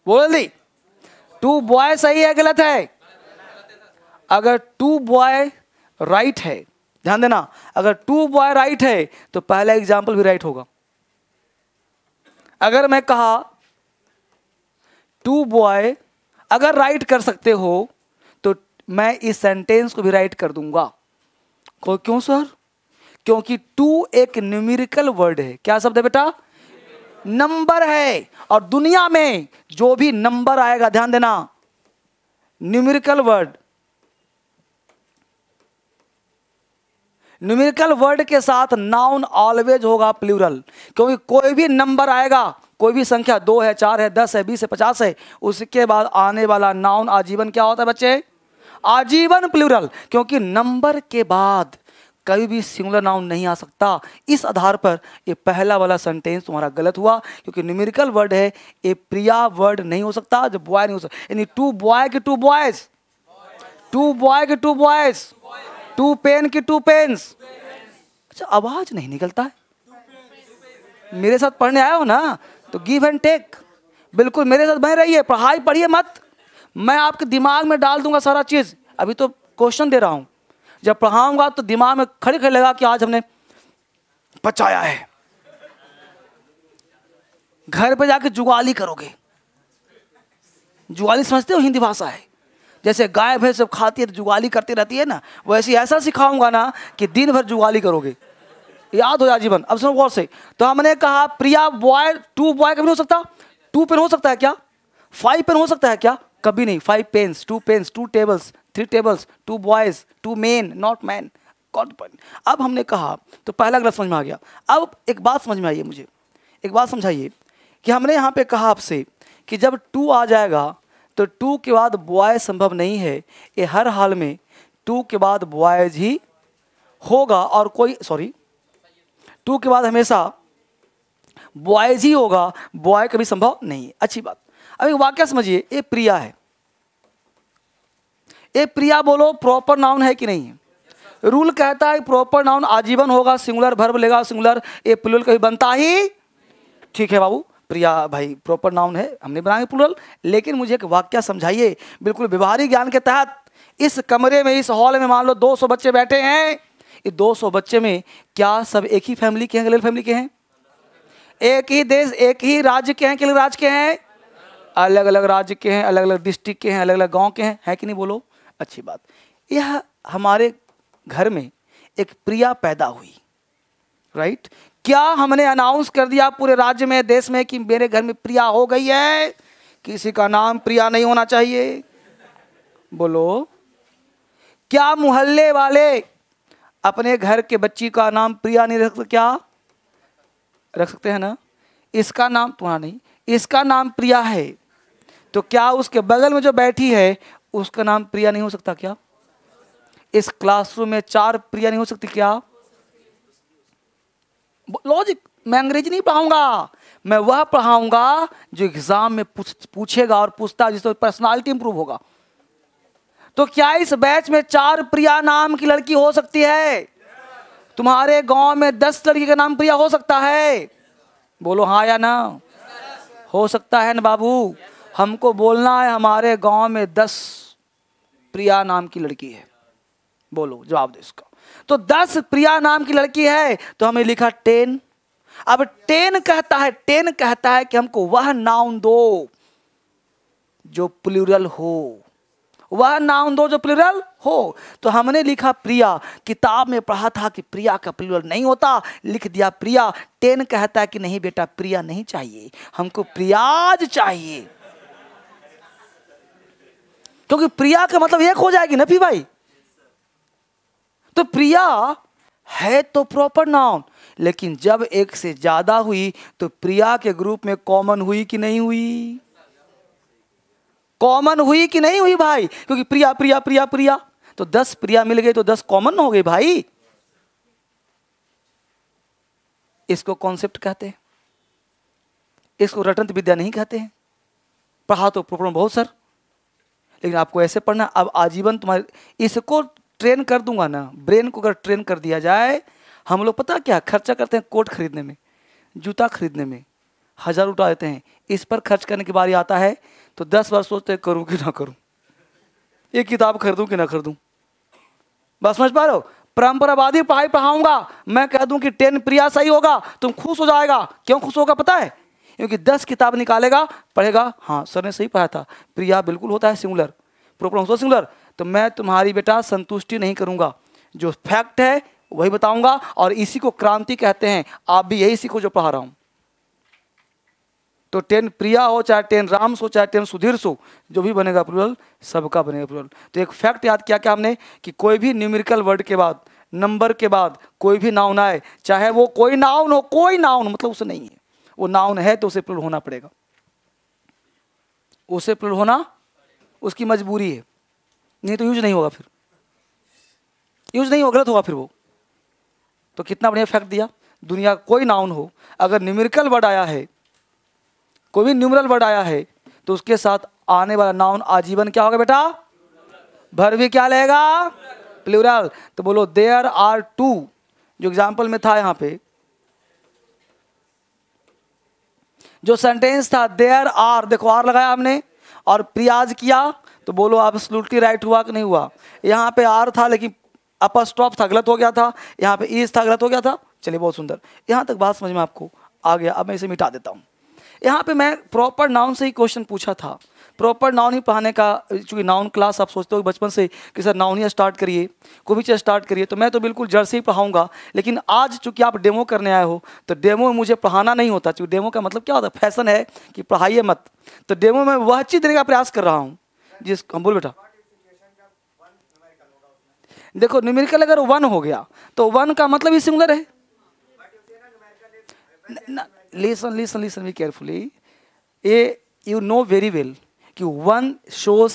बोल दी टू बॉय सही है गलत है अगर टू बॉय राइट है ध्यान देना अगर टू बॉय राइट है तो पहला एग्जाम्पल भी राइट होगा अगर मैं कहा टू बॉय अगर राइट कर सकते हो तो मैं इस सेंटेंस को भी राइट कर दूंगा क्यों सर क्योंकि टू एक न्यूमेरिकल वर्ड है क्या शब्द है बेटा नंबर है और दुनिया में जो भी नंबर आएगा ध्यान देना न्यूमेरिकल वर्ड न्यूमेरिकल वर्ड के साथ नाउन ऑलवेज होगा प्लूरल क्योंकि कोई भी नंबर आएगा कोई भी संख्या दो है चार है दस है बीस है पचास है उसके बाद आने वाला नाउन आजीवन क्या होता है बच्चे आजीवन प्लूरल क्योंकि नंबर के बाद कभी भी सिंगुलर नाउन नहीं आ सकता इस आधार पर ये पहला वाला सेंटेंस तुम्हारा गलत हुआ क्योंकि न्यूमेरिकल वर्ड है ये प्रिया वर्ड नहीं हो सकता जो बॉय नहीं हो सकता यानी टू बॉय के टू बॉयज टू बॉय के टू बॉयज टू पेन के टू पेन्स अच्छा आवाज नहीं निकलता है मेरे साथ पढ़ने आया हो ना तो गिव एंड टेक बिल्कुल मेरे साथ बह रही है पढ़ाई पढ़िए मत मैं आपके दिमाग में डाल दूंगा सारा चीज़ अभी तो क्वेश्चन दे रहा हूं जब पढ़ाऊंगा तो दिमाग में खड़े खड़े लगा कि आज हमने बचाया है घर पे जाके जुगाली करोगे जुगाली समझते हो हिंदी भाषा है जैसे गाय भैंस सब खाती है तो जुगाली करती रहती है ना वैसे ऐसा सिखाऊंगा ना कि दिन भर जुगाली करोगे याद हो जाए जीवन अब सुनो गौर से तो हमने कहा प्रिया बॉय टू बॉय कभी हो सकता टू पेन हो सकता है क्या फाइव पेन हो सकता है क्या कभी नहीं five pens two pens two tables three tables two boys two men not man got point अब हमने कहा तो पहला गलत समझ में आ गया अब एक बात समझ में आइए मुझे एक बात समझाइए कि हमने यहाँ पे कहा आपसे कि जब टू आ जाएगा तो टू के बाद बॉय संभव नहीं है ये हर हाल में टू के बाद बॉयज ही होगा और कोई सॉरी टू के बाद हमेशा बॉयज ही होगा बॉय कभी संभव नहीं है अच्छी बात अब एक वाक्य समझिए ये प्रिया है ये प्रिया बोलो प्रॉपर नाउन है कि नहीं रूल कहता है प्रॉपर नाउन आजीवन होगा सिंगुलर भर्व लेगा सिंगुलर ये पुलल कभी बनता ही ठीक है बाबू प्रिया भाई प्रॉपर नाउन है हमने बनाएंगे पुलल लेकिन मुझे एक वाक्य समझाइए बिल्कुल व्यवहारिक ज्ञान के तहत इस कमरे में इस हॉल में मान लो सौ बच्चे बैठे हैं ये सौ बच्चे में क्या सब एक ही फैमिली के हैं अगले फैमिली के हैं एक ही देश एक ही राज्य के हैं अगले राज्य के हैं अलग अलग राज्य के हैं अलग अलग डिस्ट्रिक्ट के हैं अलग अलग गाँव के हैं है कि नहीं बोलो अच्छी बात यह हमारे घर में एक प्रिया पैदा हुई राइट क्या हमने अनाउंस कर दिया पूरे राज्य में देश में कि मेरे घर में प्रिया हो गई है किसी का नाम प्रिया नहीं होना चाहिए बोलो क्या मोहल्ले वाले अपने घर के बच्ची का नाम प्रिया नहीं रख सकते क्या रख सकते हैं ना इसका नाम तुम्हारा तो नहीं इसका नाम प्रिया है तो क्या उसके बगल में जो बैठी है उसका नाम प्रिया नहीं हो सकता क्या इस क्लासरूम में चार प्रिया नहीं हो सकती क्या लॉजिक मैं अंग्रेजी नहीं पढ़ाऊंगा मैं वह पढ़ाऊंगा जो एग्जाम में पूछ पूछेगा और पूछता जिससे पर्सनालिटी इंप्रूव होगा तो क्या इस बैच में चार प्रिया नाम की लड़की हो सकती है तुम्हारे गांव में दस लड़की का नाम प्रिया हो सकता है बोलो हाँ या ना हो सकता है ना बाबू हमको बोलना है हमारे गांव में दस प्रिया नाम की लड़की है बोलो जवाब दो इसका तो दस प्रिया नाम की लड़की है तो हमने लिखा टेन अब टेन कहता है टेन कहता है कि हमको वह नाउन दो जो प्लूरल हो वह नाउन दो जो प्लूरल हो तो हमने लिखा प्रिया किताब में पढ़ा था कि प्रिया का प्लूरल नहीं होता लिख दिया प्रिया टेन कहता है कि नहीं बेटा प्रिया नहीं चाहिए हमको प्रियाज चाहिए क्योंकि प्रिया का मतलब एक हो जाएगी ना पी भाई तो प्रिया है तो प्रॉपर नाउन लेकिन जब एक से ज्यादा हुई तो प्रिया के ग्रुप में कॉमन हुई कि नहीं हुई कॉमन हुई कि नहीं हुई भाई क्योंकि प्रिया प्रिया प्रिया प्रिया तो दस प्रिया मिल गई तो दस कॉमन हो गई भाई इसको कॉन्सेप्ट कहते हैं इसको रटंत विद्या नहीं कहते हैं पढ़ा तो प्रॉब्लम बहुत सर लेकिन आपको ऐसे पढ़ना अब आजीवन तुम्हारे इसको ट्रेन कर दूंगा ना ब्रेन को अगर ट्रेन कर दिया जाए हम लोग पता क्या खर्चा करते हैं कोट खरीदने में जूता खरीदने में हज़ार उठा देते हैं इस पर खर्च करने की बारी आता है तो दस बार सोचते हैं करूँ कि ना करूँ ये किताब खरीदूँ कि ना खरीदूँ बस समझ पा रहे हो परंपरावादी पढ़ाई पढ़ाऊंगा मैं कह दूं कि टेन प्रिया सही होगा तुम खुश हो जाएगा क्यों खुश होगा पता है क्योंकि दस किताब निकालेगा पढ़ेगा हाँ सर ने सही पढ़ा था प्रिया बिल्कुल होता है सिंगुलर प्रॉपर होता सिंगुलर तो मैं तुम्हारी बेटा संतुष्टि नहीं करूँगा जो फैक्ट है वही बताऊंगा और इसी को क्रांति कहते हैं आप भी यही सीखो जो पढ़ा रहा हूँ तो टेन प्रिया हो चाहे टेन राम सो चाहे टेन सुधीर सो जो भी बनेगा प्लूरल सबका बनेगा प्लूरल तो एक फैक्ट याद किया क्या हमने कि कोई भी न्यूमेरिकल वर्ड के बाद नंबर के बाद कोई भी नाउन आए चाहे वो कोई नाउन हो कोई नाउन मतलब उसे नहीं है वो नाउन है तो उसे प्लूरल होना पड़ेगा उसे प्लूरल होना उसकी मजबूरी है नहीं तो यूज नहीं होगा फिर यूज नहीं होगा गलत होगा फिर वो तो कितना बढ़िया फैक्ट दिया दुनिया कोई नाउन हो अगर न्यूमेरिकल वर्ड आया है कोई भी न्यूमरल वर्ड आया है तो उसके साथ आने वाला नाउन आजीवन क्या होगा बेटा भर भी क्या लेगा प्लूरल तो बोलो देयर आर टू जो एग्जाम्पल में था यहाँ पे जो सेंटेंस था देयर आर देखो आर लगाया हमने और प्रियाज किया तो बोलो आप स्लूटी राइट हुआ कि नहीं हुआ यहाँ पे आर था लेकिन अपर स्टॉप था गलत हो गया था यहाँ पे ईज था गलत हो गया था चलिए बहुत सुंदर यहाँ तक बात समझ में आपको आ गया अब मैं इसे मिटा देता हूँ यहाँ पे मैं प्रॉपर नाउन से ही क्वेश्चन पूछा था प्रॉपर नाउन ही पढ़ाने का चूँकि नाउन क्लास आप सोचते हो बचपन से कि सर नाउन ही स्टार्ट करिए भी चीज स्टार्ट करिए तो मैं तो बिल्कुल जड़ से ही पढ़ाऊँगा लेकिन आज चूँकि आप डेमो करने आए हो तो डेमो में मुझे पढ़ाना नहीं होता चूँकि डेमो का मतलब क्या होता है फैशन है कि पढ़ाइए मत तो डेमो में वह चीज़ देने का प्रयास कर रहा हूँ जिस हम हाँ, बोल बेटा देखो न्यूमेरिकल अगर वन हो गया तो वन का मतलब ही सिमिलर है listen listen listen be carefully a you know very well कि one shows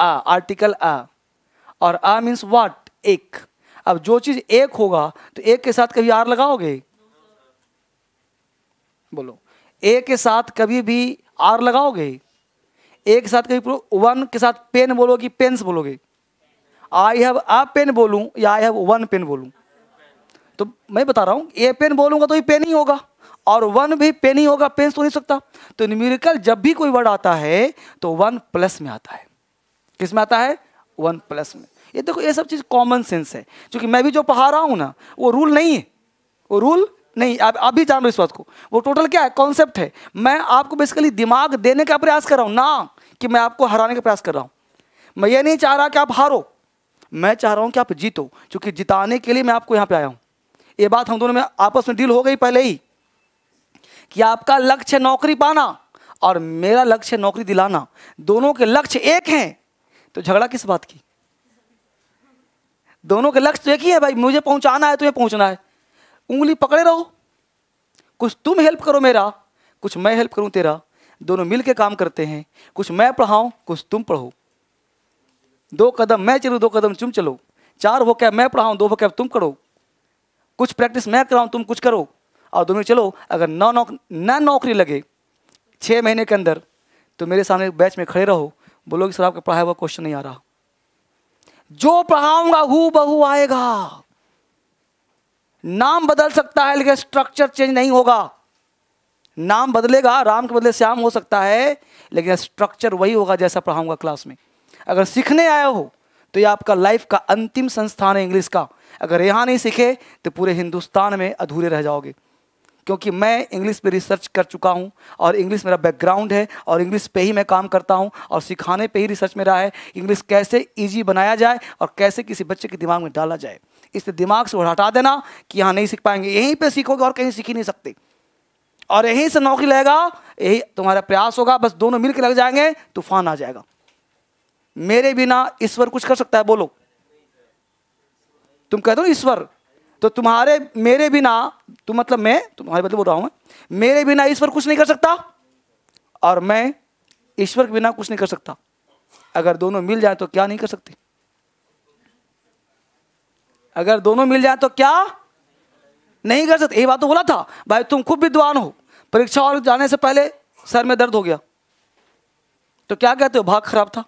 ah article ah और आ मीन्स वाट एक अब जो चीज एक होगा तो एक के साथ कभी आर लगाओगे बोलो ए के साथ कभी भी आर लगाओगे ए के साथ कभी वन के साथ पेन बोलोगे पेन्स बोलोगे आई हैव आ पेन बोलूं या आई हैव वन पेन बोलूं तो मैं बता रहा हूं ए पेन बोलूंगा तो ये पेन ही होगा और वन भी पेन ही होगा पेन तो नहीं सकता तो न्यूमेरिकल जब भी कोई वर्ड आता है तो वन प्लस में आता है किस में आता है वन प्लस में ये देखो ये सब चीज़ कॉमन सेंस है क्योंकि मैं भी जो पढ़ा रहा हूं ना वो रूल नहीं है वो रूल नहीं आप भी जान रहे इस बात को वो टोटल क्या है कॉन्सेप्ट है मैं आपको बेसिकली दिमाग देने का प्रयास कर रहा हूं ना कि मैं आपको हराने का प्रयास कर रहा हूं मैं ये नहीं चाह रहा कि आप हारो मैं चाह रहा हूं कि आप जीतो क्योंकि जिताने के लिए मैं आपको यहां पे आया हूँ ये बात हम दोनों में आपस में डील हो गई पहले ही कि आपका लक्ष्य नौकरी पाना और मेरा लक्ष्य नौकरी दिलाना दोनों के लक्ष्य एक हैं तो झगड़ा किस बात की दोनों के लक्ष्य तो एक ही है भाई मुझे पहुंचाना है तुम्हें पहुंचना है उंगली पकड़े रहो कुछ तुम हेल्प करो मेरा कुछ मैं हेल्प करूं तेरा दोनों मिलके काम करते हैं कुछ मैं पढ़ाऊं कुछ तुम पढ़ो दो कदम मैं चलू दो कदम तुम चलो चार वो क्या मैं पढ़ाऊं दो वो क्या तुम करो कुछ प्रैक्टिस मैं कराऊँ तुम कुछ करो और दोनों चलो अगर ना नौक ना नौकरी लगे छः महीने के अंदर तो मेरे सामने बैच में खड़े रहो बोलोगे सर आपका पढ़ाया हुआ क्वेश्चन नहीं आ रहा जो पढ़ाऊंगा हु बहू आएगा नाम बदल सकता है लेकिन स्ट्रक्चर चेंज नहीं होगा नाम बदलेगा राम के बदले श्याम हो सकता है लेकिन स्ट्रक्चर वही होगा जैसा पढ़ाऊंगा क्लास में अगर सीखने आए हो तो ये आपका लाइफ का अंतिम संस्थान है इंग्लिश का अगर यहां नहीं सीखे तो पूरे हिंदुस्तान में अधूरे रह जाओगे क्योंकि मैं इंग्लिश पे रिसर्च कर चुका हूँ और इंग्लिश मेरा बैकग्राउंड है और इंग्लिश पे ही मैं काम करता हूँ और सिखाने पे ही रिसर्च मेरा है इंग्लिश कैसे ईजी बनाया जाए और कैसे किसी बच्चे के दिमाग में डाला जाए इसे दिमाग से हटा देना कि यहाँ नहीं सीख पाएंगे यहीं पर सीखोगे और कहीं सीख ही नहीं सकते और यहीं से नौकरी लगेगा यही तुम्हारा प्रयास होगा बस दोनों मिलकर लग जाएंगे तूफान आ जाएगा मेरे बिना ईश्वर कुछ कर सकता है बोलो तुम कहते हो ईश्वर तो तुम्हारे मेरे बिना तुम तो मतलब मैं तुम्हारे मतलब बोल रहा हूँ मेरे बिना ईश्वर कुछ नहीं कर सकता और मैं ईश्वर के बिना कुछ नहीं कर सकता अगर दोनों मिल जाए तो क्या नहीं कर सकते अगर दोनों मिल जाए तो क्या नहीं कर सकते ये बात तो बोला था भाई तुम खुद विद्वान हो परीक्षा और जाने से पहले सर में दर्द हो गया तो क्या कहते हो भाग खराब था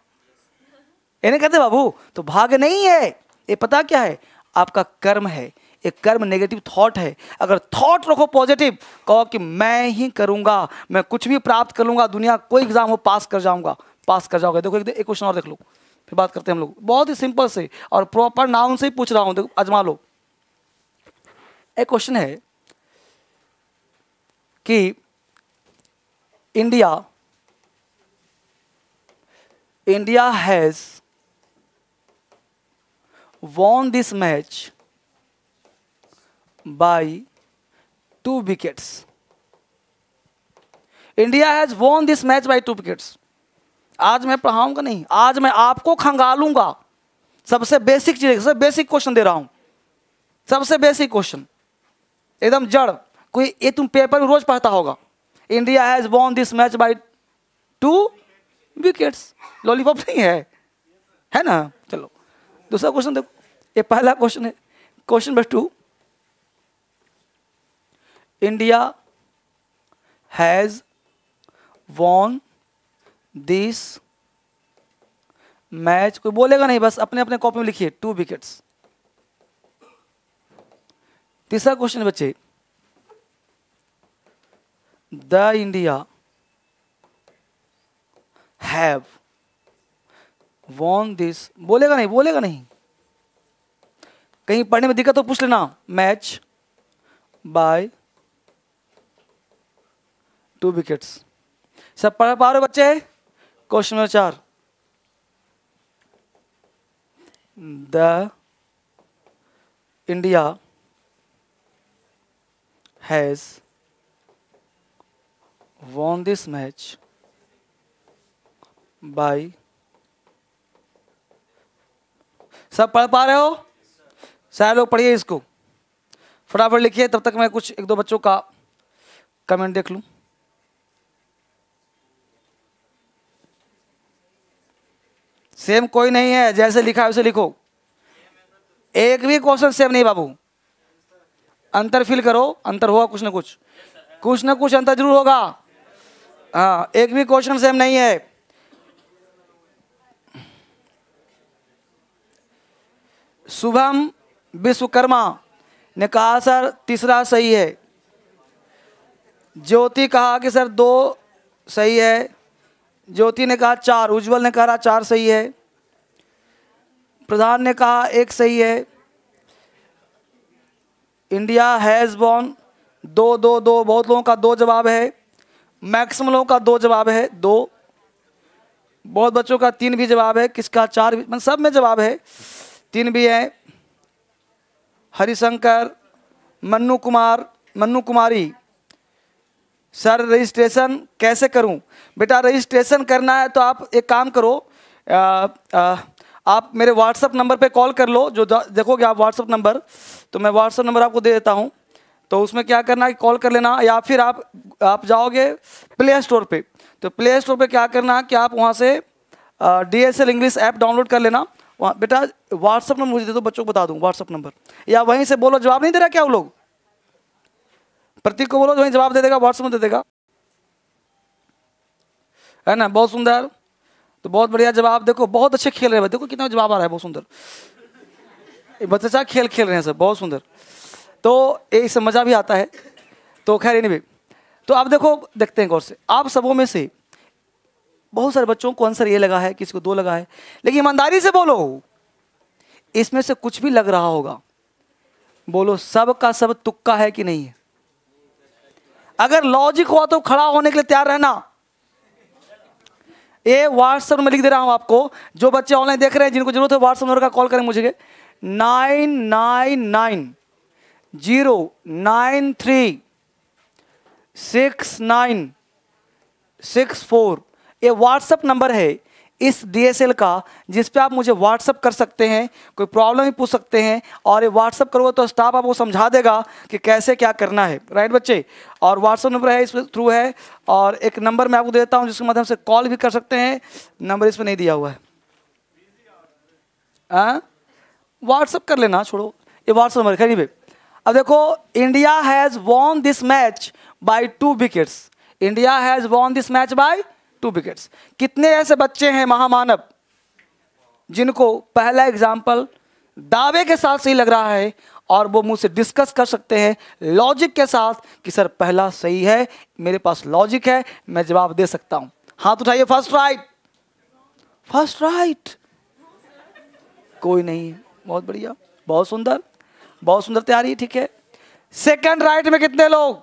ये नहीं कहते बाबू तो भाग नहीं है ये पता क्या है आपका कर्म है एक कर्म नेगेटिव थॉट है अगर थॉट रखो पॉजिटिव कहो कि मैं ही करूंगा मैं कुछ भी प्राप्त कर लूंगा दुनिया कोई एग्ज़ाम हो पास कर जाऊंगा पास कर जाओगे देखो एक क्वेश्चन और देख लो फिर बात करते हैं हम लोग बहुत ही सिंपल से और प्रॉपर नाउन से ही पूछ रहा हूं देखो अजमा लो एक क्वेश्चन है कि India India has won this match by 2 wickets. India has won this match by two wickets आज मैं पढ़ाऊंगा नहीं आज मैं आपको खंगालूंगा सबसे बेसिक चीज सबसे बेसिक क्वेश्चन दे रहा हूं सबसे बेसिक क्वेश्चन एकदम जड़ कोई ये तुम पेपर में रोज पढ़ता होगा India has won this match by two wickets lollipop नहीं है है ना चलो दूसरा क्वेश्चन देखो ये पहला क्वेश्चन है question number two India has won this match कोई बोलेगा नहीं बस अपने अपने कॉपी में लिखिए टू विकेट्स तीसरा क्वेश्चन बच्चे the India have won this बोलेगा नहीं बोलेगा नहीं कहीं पढ़ने में दिक्कत तो पूछ लेना मैच बाय टू विकेट्स सब पढ़ पा रहे बच्चे क्वेश्चन नंबर चार the India has won this match by सब पढ़ पा रहे हो सारे लोग पढ़िए इसको फटाफट लिखिए तब तक मैं कुछ एक दो बच्चों का कमेंट देख लूँ सेम कोई नहीं है जैसे लिखा है उसे लिखो एक भी क्वेश्चन सेम नहीं बाबू अंतर फिल करो अंतर होगा कुछ ना कुछ कुछ ना कुछ अंतर जरूर होगा हाँ एक भी क्वेश्चन सेम नहीं है शुभम विश्वकर्मा ने कहा सर तीसरा सही है ज्योति कहा कि सर दो सही है ज्योति ने कहा चार उज्जवल ने कहा चार सही है प्रधान ने कहा एक सही है इंडिया हैज़ बॉर्न दो दो दो बहुत लोगों का दो जवाब है मैक्सिमम लोगों का दो जवाब है दो बहुत बच्चों का तीन भी जवाब है किसका चार भी मतलब सब में जवाब है तीन भी हैं हरिशंकर मन्नू कुमार मन्नू कुमारी सर रजिस्ट्रेशन कैसे करूं बेटा रजिस्ट्रेशन करना है तो आप एक काम करो आ, आ, आप मेरे व्हाट्सअप नंबर पे कॉल कर लो जो देखोगे आप व्हाट्सअप नंबर तो मैं व्हाट्सअप नंबर आपको दे देता हूँ तो उसमें क्या करना है कॉल कर लेना या फिर आप आप जाओगे प्ले स्टोर पे तो प्ले स्टोर पे क्या करना है कि आप वहाँ से D S L English app download कर लेना वहाँ बेटा व्हाट्सअप नंबर मुझे दे दो बच्चों को बता दूँ व्हाट्सअप नंबर या वहीं से बोलो जवाब नहीं दे रहा क्या वो लोग प्रतीक को बोलो जो जवाब दे देगा व्हाट्सअप में दे देगा है ना बहुत सुंदर तो बहुत बढ़िया जवाब देखो बहुत अच्छे खेल रहे हैं देखो कितना जवाब आ रहा है बहुत सुंदर बच्चा खेल खेल रहे हैं सर बहुत सुंदर तो ये सब मज़ा भी आता है तो खैर भी तो आप देखो देखते हैं गौर से आप सबों में से बहुत सारे बच्चों को आंसर ये लगा है किसी को दो लगा है लेकिन ईमानदारी से बोलो इसमें से कुछ भी लग रहा होगा बोलो सब का सब तुक्का है कि नहीं है अगर लॉजिक हुआ तो खड़ा होने के लिए तैयार रहना ये व्हाट्सएप में लिख दे रहा हूं आपको जो बच्चे ऑनलाइन देख रहे हैं जिनको जरूरत है व्हाट्सएप नंबर का कॉल करें मुझे nine nine nine zero nine three six nine six four ये व्हाट्सएप नंबर है इस डीएसएल का जिस पे आप मुझे व्हाट्सअप कर सकते हैं कोई प्रॉब्लम ही पूछ सकते हैं और ये व्हाट्सअप करोगे तो स्टाफ आपको समझा देगा कि कैसे क्या करना है राइट बच्चे और व्हाट्सअप नंबर है इस थ्रू है और एक नंबर मैं आपको देता हूँ जिसके माध्यम से कॉल भी कर सकते हैं नंबर इसमें नहीं दिया हुआ है व्हाट्सअप कर लेना छोड़ो ये व्हाट्सअप नंबर खरीब अब देखो India has won this match by two wickets India has won this match by two wickets कितने ऐसे बच्चे हैं महामानव जिनको पहला एग्जाम्पल दावे के साथ सही लग रहा है और वो मुझसे डिस्कस कर सकते हैं लॉजिक के साथ कि सर पहला सही है मेरे पास लॉजिक है मैं जवाब दे सकता हूं हाथ उठाइए फर्स्ट राइट फर्स्ट राइट कोई नहीं बहुत बढ़िया बहुत सुंदर बहुत सुंदर तैयारी ठीक है सेकंड राइट में कितने लोग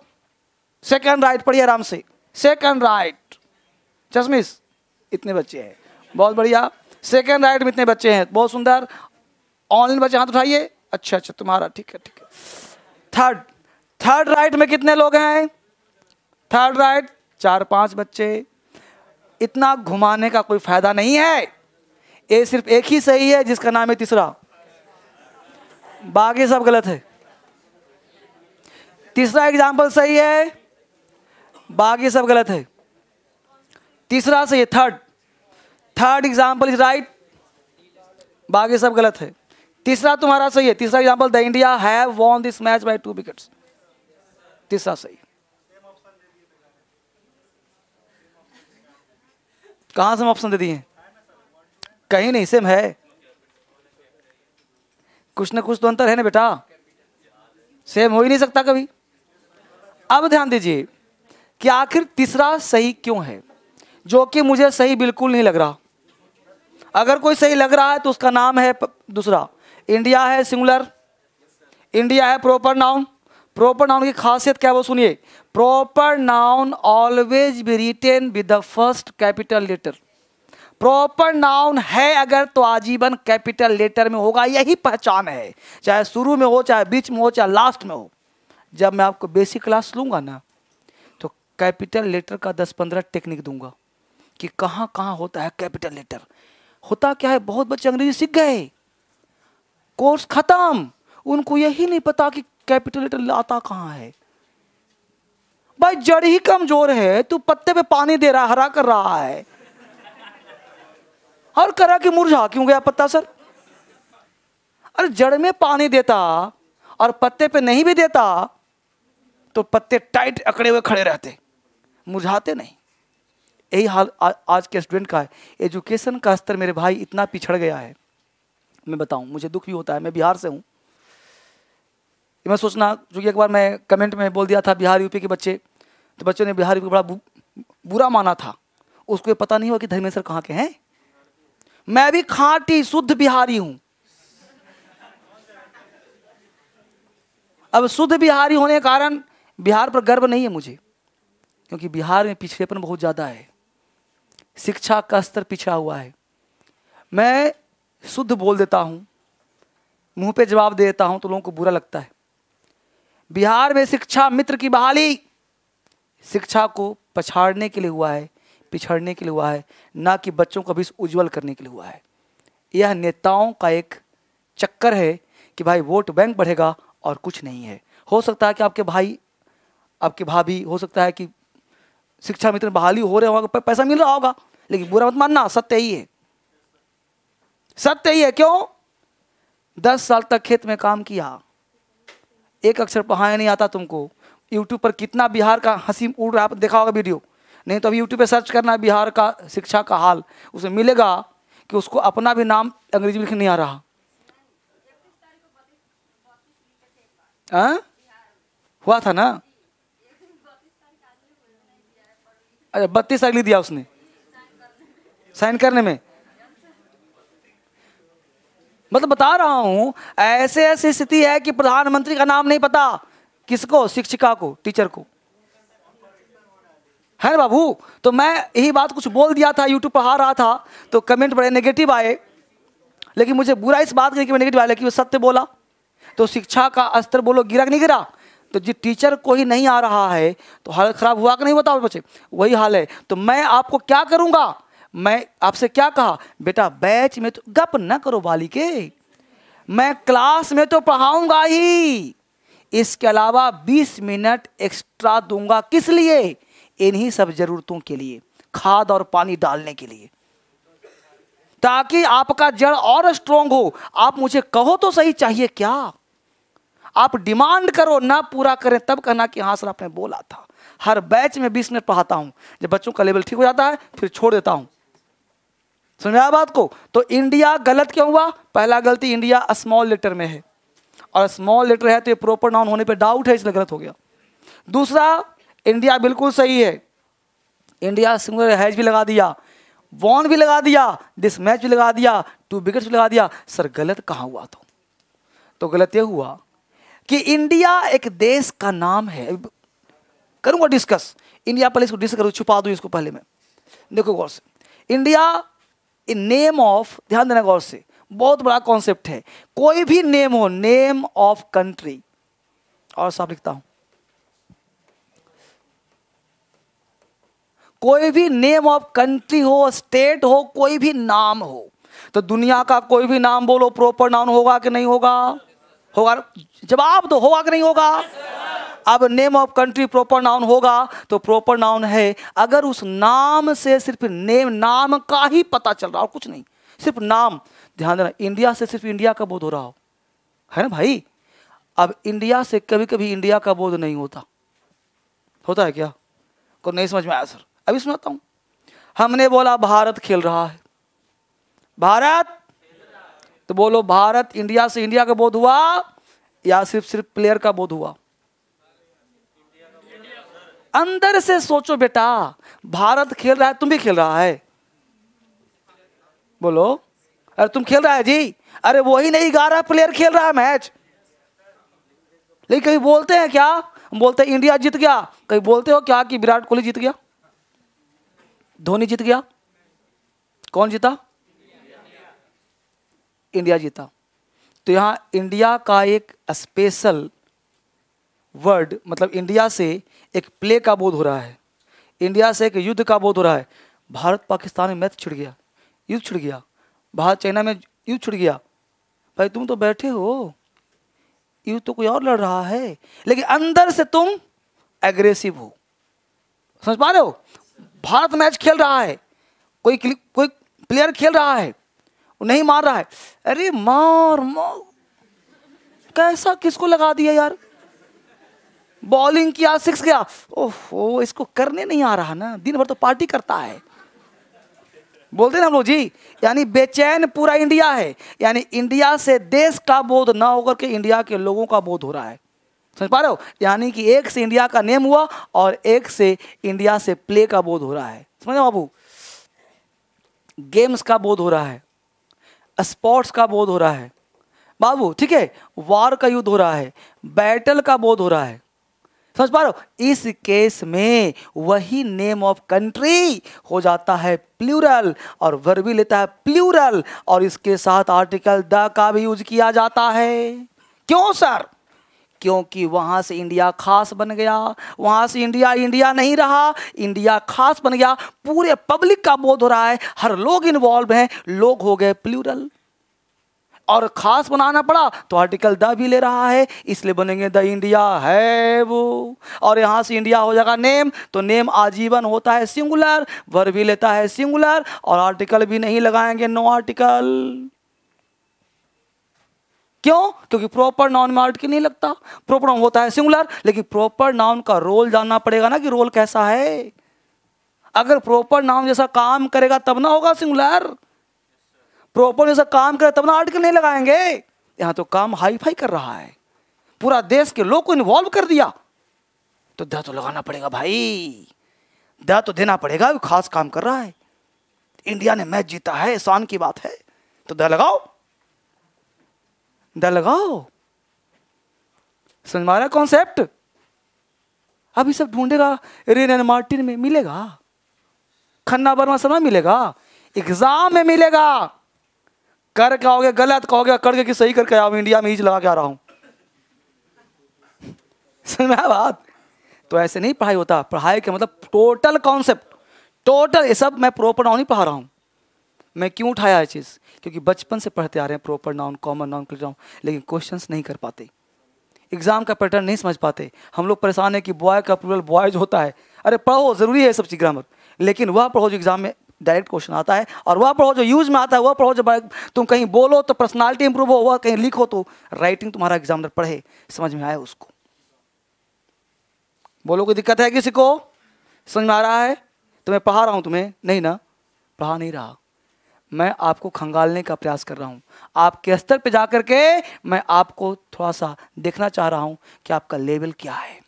सेकंड राइट पढ़िए आराम से सेकंड राइट चश्मिश इतने बच्चे हैं बहुत बढ़िया सेकेंड राइट में इतने बच्चे हैं बहुत सुंदर ऑनलाइन बच्चे हाथ तो उठाइए अच्छा अच्छा तुम्हारा ठीक है ठीक है थर्ड थर्ड राइट में कितने लोग हैं थर्ड राइट चार पांच बच्चे इतना घुमाने का कोई फायदा नहीं है ये सिर्फ एक ही सही है जिसका नाम है तीसरा बाकी सब गलत है तीसरा एग्जाम्पल सही है बाकी सब गलत है तीसरा सही है third third example is right बाकी सब गलत है तीसरा तुम्हारा सही है तीसरा example the India have won this match by two wickets तीसरा सही कहाँ से हम ऑप्शन दे दिए कहीं नहीं सेम है कुछ ना कुछ तो अंतर है ना बेटा सेम हो ही नहीं सकता कभी अब ध्यान दीजिए कि आखिर तीसरा सही क्यों है जो कि मुझे सही बिल्कुल नहीं लग रहा अगर कोई सही लग रहा है तो उसका नाम है दूसरा इंडिया है सिंगुलर इंडिया है प्रॉपर नाउन प्रॉपर नाउन की खासियत क्या है वो सुनिए proper noun always be written with the first capital letter proper noun है अगर तो आजीवन कैपिटल लेटर में होगा यही पहचान है चाहे शुरू में हो चाहे बीच में हो चाहे लास्ट में हो जब मैं आपको बेसिक क्लास लूंगा ना तो कैपिटल लेटर का दस पंद्रह टेक्निक दूंगा कि कहाँ कहाँ होता है कैपिटल लेटर होता क्या है बहुत बच्चे अंग्रेजी सीख गए कोर्स खत्म उनको यही नहीं पता कि कैपिटल लेटर आता कहाँ है भाई जड़ ही कमजोर है तू पत्ते पे पानी दे रहा हरा कर रहा है और करा कि मुरझा क्यों गया पत्ता सर अरे जड़ में पानी देता और पत्ते पे नहीं भी देता तो पत्ते टाइट अकड़े हुए खड़े रहते मुरझाते नहीं यही हाल आ, आज के स्टूडेंट का है एजुकेशन का स्तर मेरे भाई इतना पिछड़ गया है मैं बताऊं मुझे दुख भी होता है मैं बिहार से हूं मैं सोचना जो एक बार मैं कमेंट में बोल दिया था बिहार यूपी के बच्चे तो बच्चों ने बिहार यूपी बड़ा बु, बुरा माना था उसको पता नहीं हुआ कि धर्मेश्वर कहाँ के हैं मैं भी खाटी शुद्ध बिहारी हूं अब शुद्ध बिहारी होने के कारण बिहार पर गर्व नहीं है मुझे क्योंकि बिहार में पिछड़ेपन बहुत ज़्यादा है शिक्षा का स्तर पिछड़ा हुआ है मैं शुद्ध बोल देता हूँ मुंह पे जवाब दे देता हूँ तो लोगों को बुरा लगता है बिहार में शिक्षा मित्र की बहाली शिक्षा को पछाड़ने के लिए हुआ है पिछड़ने के लिए हुआ है ना कि बच्चों का भविष्य उज्जवल करने के लिए हुआ है यह नेताओं का एक चक्कर है कि भाई वोट बैंक बढ़ेगा और कुछ नहीं है हो सकता है कि आपके भाई आपके भाभी हो सकता है कि शिक्षा मित्र बहाली हो रहे होगा पैसा मिल रहा होगा लेकिन बुरा मत मानना सत्य ही है सत्य ही है क्यों दस साल तक खेत में काम किया एक अक्षर पढ़ाया नहीं आता तुमको यूट्यूब पर कितना बिहार का हंसी उड़ रहा देखा होगा वीडियो नहीं तो अभी यूट्यूब पर सर्च करना बिहार का शिक्षा का हाल उसे मिलेगा कि उसको अपना भी नाम अंग्रेजी में लिखने नहीं आ रहा आ? हाँ? हुआ था ना अच्छा बत्तीस तारीख दिया उसने साइन करने में मतलब बता रहा हूं ऐसे ऐसी स्थिति है कि प्रधानमंत्री का नाम नहीं पता किसको शिक्षिका को टीचर को है ना बाबू तो मैं यही बात कुछ बोल दिया था यूट्यूब पर आ रहा था तो कमेंट बड़े नेगेटिव आए लेकिन मुझे बुरा इस बात करके नेगेटिव आया लेकिन वो सत्य बोला तो शिक्षा का स्तर बोलो गिरा नहीं गिरा तो जी टीचर को ही नहीं आ रहा है तो हालत खराब हुआ कि नहीं होता बच्चे वही हाल है तो मैं आपको क्या करूंगा मैं आपसे क्या कहा बेटा बैच में तो गप ना करो वाली के मैं क्लास में तो पढ़ाऊंगा ही इसके अलावा 20 मिनट एक्स्ट्रा दूंगा किस लिए इन्हीं सब ज़रूरतों के लिए खाद और पानी डालने के लिए ताकि आपका जड़ और स्ट्रोंग हो आप मुझे कहो तो सही चाहिए क्या आप डिमांड करो ना पूरा करें तब कहना कि हाँ सर आपने बोला था हर बैच में बीस मिनट पढ़ाता हूं जब बच्चों का लेवल ठीक हो जाता है फिर छोड़ देता हूं समझा बात को तो इंडिया गलत क्यों हुआ पहला गलती इंडिया स्मॉल लेटर में है और स्मॉल लेटर है तो ये प्रॉपर नाउन होने पे डाउट है इसलिए गलत हो गया दूसरा इंडिया बिल्कुल सही है इंडिया सिंगल हैज भी लगा दिया वॉन भी लगा दिया दिस मैच भी लगा दिया टू विकेट्स भी लगा दिया सर गलत कहाँ हुआ तो तो गलत ये हुआ कि इंडिया एक देश का नाम है करूँगा डिस्कस इंडिया पहले इसको डिस्कस करूँ छुपा दूँ इसको पहले मैं देखो गौर से इंडिया इन नेम ऑफ ध्यान देना गौर से बहुत बड़ा कॉन्सेप्ट है कोई भी नेम हो नेम ऑफ कंट्री और साफ लिखता हूं कोई भी नेम ऑफ कंट्री हो स्टेट हो कोई भी नाम हो तो दुनिया का कोई भी नाम बोलो प्रॉपर नाउन होगा कि नहीं होगा होगा जवाब दो होगा कि नहीं होगा अब name of country proper noun होगा तो प्रॉपर नाउन है अगर उस नाम से सिर्फ नेम नाम का ही पता चल रहा हो कुछ नहीं सिर्फ नाम ध्यान देना इंडिया से सिर्फ इंडिया का बोध हो रहा हो है ना भाई अब इंडिया से कभी कभी इंडिया का बोध नहीं होता होता है क्या को नहीं समझ में आया सर अभी सुनाता हूं हमने बोला भारत खेल रहा है भारत तो बोलो भारत इंडिया से इंडिया का बोध हुआ या सिर्फ सिर्फ प्लेयर का बोध हुआ अंदर से सोचो बेटा भारत खेल रहा है तुम भी खेल रहा है बोलो अरे तुम खेल रहा है जी अरे वही नहीं ग्यारह प्लेयर खेल रहा है मैच लेकिन कभी बोलते हैं क्या बोलते हैं इंडिया जीत गया कभी बोलते हो क्या कि विराट कोहली जीत गया धोनी जीत गया कौन जीता इंडिया जीता तो यहां इंडिया का एक स्पेशल वर्ल्ड मतलब इंडिया से एक प्ले का बोध हो रहा है इंडिया से एक युद्ध का बोध हो रहा है भारत पाकिस्तान में मैच छिड़ गया युद्ध छिड़ गया भारत चाइना में युद्ध छिड़ गया भाई तुम तो बैठे हो युद्ध तो कोई और लड़ रहा है लेकिन अंदर से तुम एग्रेसिव हो समझ पा रहे हो भारत मैच खेल रहा है कोई कोई प्लेयर खेल रहा है नहीं मार रहा है अरे मार मार कैसा किसको लगा दिया यार बॉलिंग किया सिक्स गया ओहो इसको करने नहीं आ रहा ना दिन भर तो पार्टी करता है बोलते ना हम लोग जी यानी बेचैन पूरा इंडिया है यानी इंडिया से देश का बोध ना होकर के इंडिया के लोगों का बोध हो रहा है समझ पा रहे हो यानी कि एक से इंडिया का नेम हुआ और एक से इंडिया से प्ले का बोध हो रहा है समझे बाबू गेम्स का बोध हो रहा है स्पोर्ट्स का बोध हो रहा है बाबू ठीक है वार का युद्ध हो रहा है बैटल का बोध हो रहा है समझ पा रहे हो इस केस में वही नेम ऑफ कंट्री हो जाता है प्लूरल और भी लेता है प्लूरल और इसके साथ आर्टिकल द का भी यूज किया जाता है क्यों सर क्योंकि वहां से इंडिया खास बन गया वहां से इंडिया इंडिया नहीं रहा इंडिया खास बन गया पूरे पब्लिक का बोध हो रहा है हर लोग इन्वॉल्व हैं लोग हो गए प्लूरल और ख़ास बनाना पड़ा तो आर्टिकल द भी ले रहा है इसलिए बनेंगे द इंडिया है वो और यहाँ से इंडिया हो जाएगा नेम तो नेम आजीवन होता है सिंगुलर वर भी लेता है सिंगुलर और आर्टिकल भी नहीं लगाएंगे नो आर्टिकल क्यों क्योंकि प्रॉपर नाउन में आर्टिकल नहीं लगता प्रॉपर नाउन होता है सिंगुलर लेकिन प्रॉपर नाउन का रोल जानना पड़ेगा ना कि रोल कैसा है अगर प्रॉपर नाउन जैसा काम करेगा तब ना होगा सिंगुलर प्रॉपर जैसा काम करे तब ना आर्टिकल नहीं लगाएंगे यहां तो काम हाई फाई कर रहा है पूरा देश के लोग को इन्वॉल्व कर दिया तो दया तो लगाना पड़ेगा भाई दया तो देना पड़ेगा वो खास काम कर रहा है इंडिया ने मैच जीता है शान की बात है तो दया लगाओ दया लगाओ समझ मारा कॉन्सेप्ट अभी सब ढूंढेगा रेन एंड मार्टिन में मिलेगा खन्ना वर्मा समय मिलेगा एग्जाम में मिलेगा कर कहोगे गलत कहोगे करके कि सही करके आओ इंडिया में ईज लगा के आ रहा हूं सुना बात तो ऐसे नहीं पढ़ाई होता पढ़ाई के मतलब टोटल कॉन्सेप्ट टोटल ये सब मैं प्रॉपर नाउन ही पढ़ा रहा हूँ मैं क्यों उठाया ये चीज़ क्योंकि बचपन से पढ़ते आ रहे हैं proper noun common noun clear noun लेकिन क्वेश्चंस नहीं कर पाते एग्जाम का पैटर्न नहीं समझ पाते हम लोग परेशान हैं कि बॉय का प्रूवल बॉयज होता है अरे पढ़ो ज़रूरी है सब चीज ग्रामर लेकिन वह पढ़ो जो एग्जाम में डायरेक्ट क्वेश्चन आता है और वह पढ़ो जो यूज में आता है वह पढ़ो जब तुम कहीं बोलो तो पर्सनालिटी इंप्रूव हो वह कहीं लिखो तो राइटिंग तुम्हारा एग्जामिनर पढ़े समझ में आए उसको बोलो कोई दिक्कत है किसी को समझ में आ रहा है तो मैं पढ़ा रहा हूँ तुम्हें नहीं ना पढ़ा नहीं रहा मैं आपको खंगालने का प्रयास कर रहा हूँ आपके स्तर पर जा के मैं आपको थोड़ा सा देखना चाह रहा हूँ कि आपका लेवल क्या है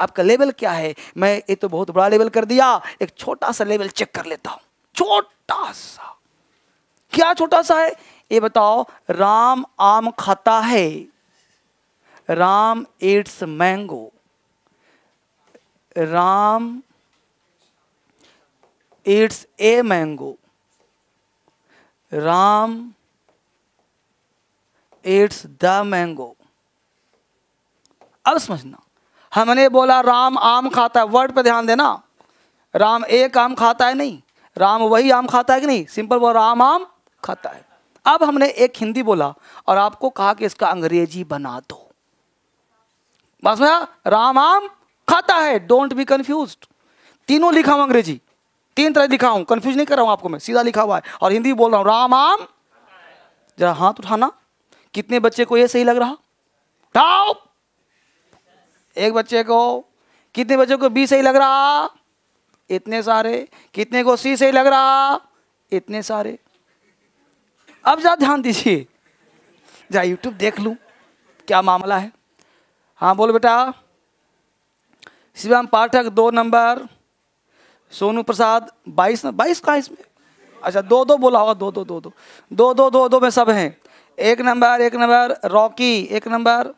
आपका लेवल क्या है मैं ये तो बहुत बड़ा लेवल कर दिया एक छोटा सा लेवल चेक कर लेता हूँ छोटा सा क्या छोटा सा है ये बताओ राम आम खाता है Ram eats mango Ram eats a mango Ram eats the mango अब समझना हमने बोला राम आम खाता है वर्ड पर ध्यान देना राम एक आम खाता है नहीं राम वही आम खाता है कि नहीं सिंपल वो राम आम खाता है अब हमने एक हिंदी बोला और आपको कहा कि इसका अंग्रेजी बना दो बस भैया राम आम खाता है डोंट बी कंफ्यूज तीनों लिखा हूं अंग्रेजी तीन तरह लिखा हूं कंफ्यूज नहीं कर रहा हूं आपको मैं सीधा लिखा हुआ है और हिंदी बोल रहा हूं राम आम जरा हाथ उठाना कितने बच्चे को यह सही लग रहा उठाओ एक बच्चे को कितने बच्चों को बी सही लग रहा इतने सारे कितने को सी से लग रहा इतने सारे अब जा ध्यान दीजिए जा यूट्यूब देख लूँ क्या मामला है हाँ बोल बेटा शिवम पाठक दो नंबर सोनू प्रसाद बाईस बाईस का इसमें अच्छा दो दो बोला होगा दो दो दो दो दो दो दो दो में सब हैं एक नंबर एक नंबर रॉकी एक नंबर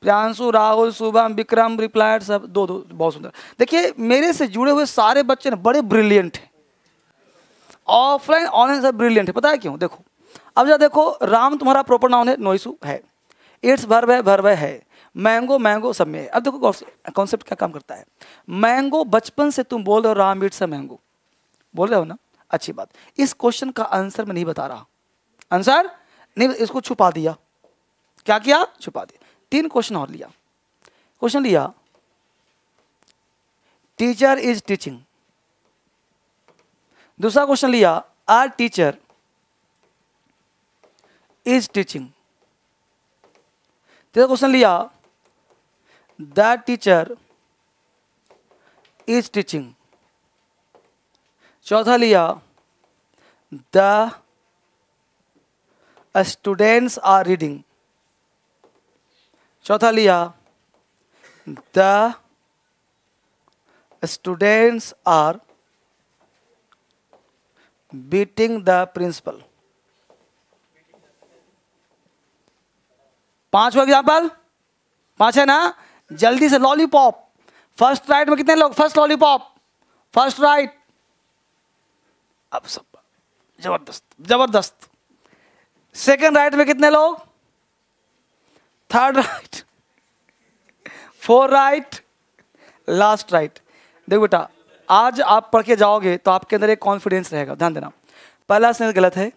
प्रियांशु राहुल शुभम विक्रम रिप्लाइड सब दो दो बहुत सुंदर देखिए मेरे से जुड़े हुए सारे बच्चे ना बड़े ब्रिलियंट हैं ऑफलाइन ऑनलाइन सब ब्रिलियंट है पता है क्यों देखो अब जरा देखो राम तुम्हारा प्रॉपर नाउन है नोइसू है इट्स भर है भर है मैंगो मैंगो सब में अब देखो कॉन्सेप्ट क्या काम करता है मैंगो बचपन से तुम बोल रहे हो राम इट्स अ मैंगो बोल रहे हो ना अच्छी बात इस क्वेश्चन का आंसर मैं नहीं बता रहा आंसर नहीं इसको छुपा दिया क्या किया छुपा दिया तीन क्वेश्चन और लिया क्वेश्चन लिया टीचर इज टीचिंग दूसरा क्वेश्चन लिया आर टीचर इज टीचिंग तीसरा क्वेश्चन लिया द टीचर इज टीचिंग चौथा लिया द स्टूडेंट्स आर रीडिंग चौथा लिया the students are beating the principal पांचवा एग्जाम्पल पांच है ना जल्दी से लॉलीपॉप फर्स्ट राइट में कितने लोग फर्स्ट लॉलीपॉप फर्स्ट राइट अब सब जबरदस्त जबरदस्त सेकंड राइट में कितने लोग third right four right last right देखो बेटा आज आप पढ़ के जाओगे तो आपके अंदर एक कॉन्फिडेंस रहेगा ध्यान देना पहला स्नेल गलत है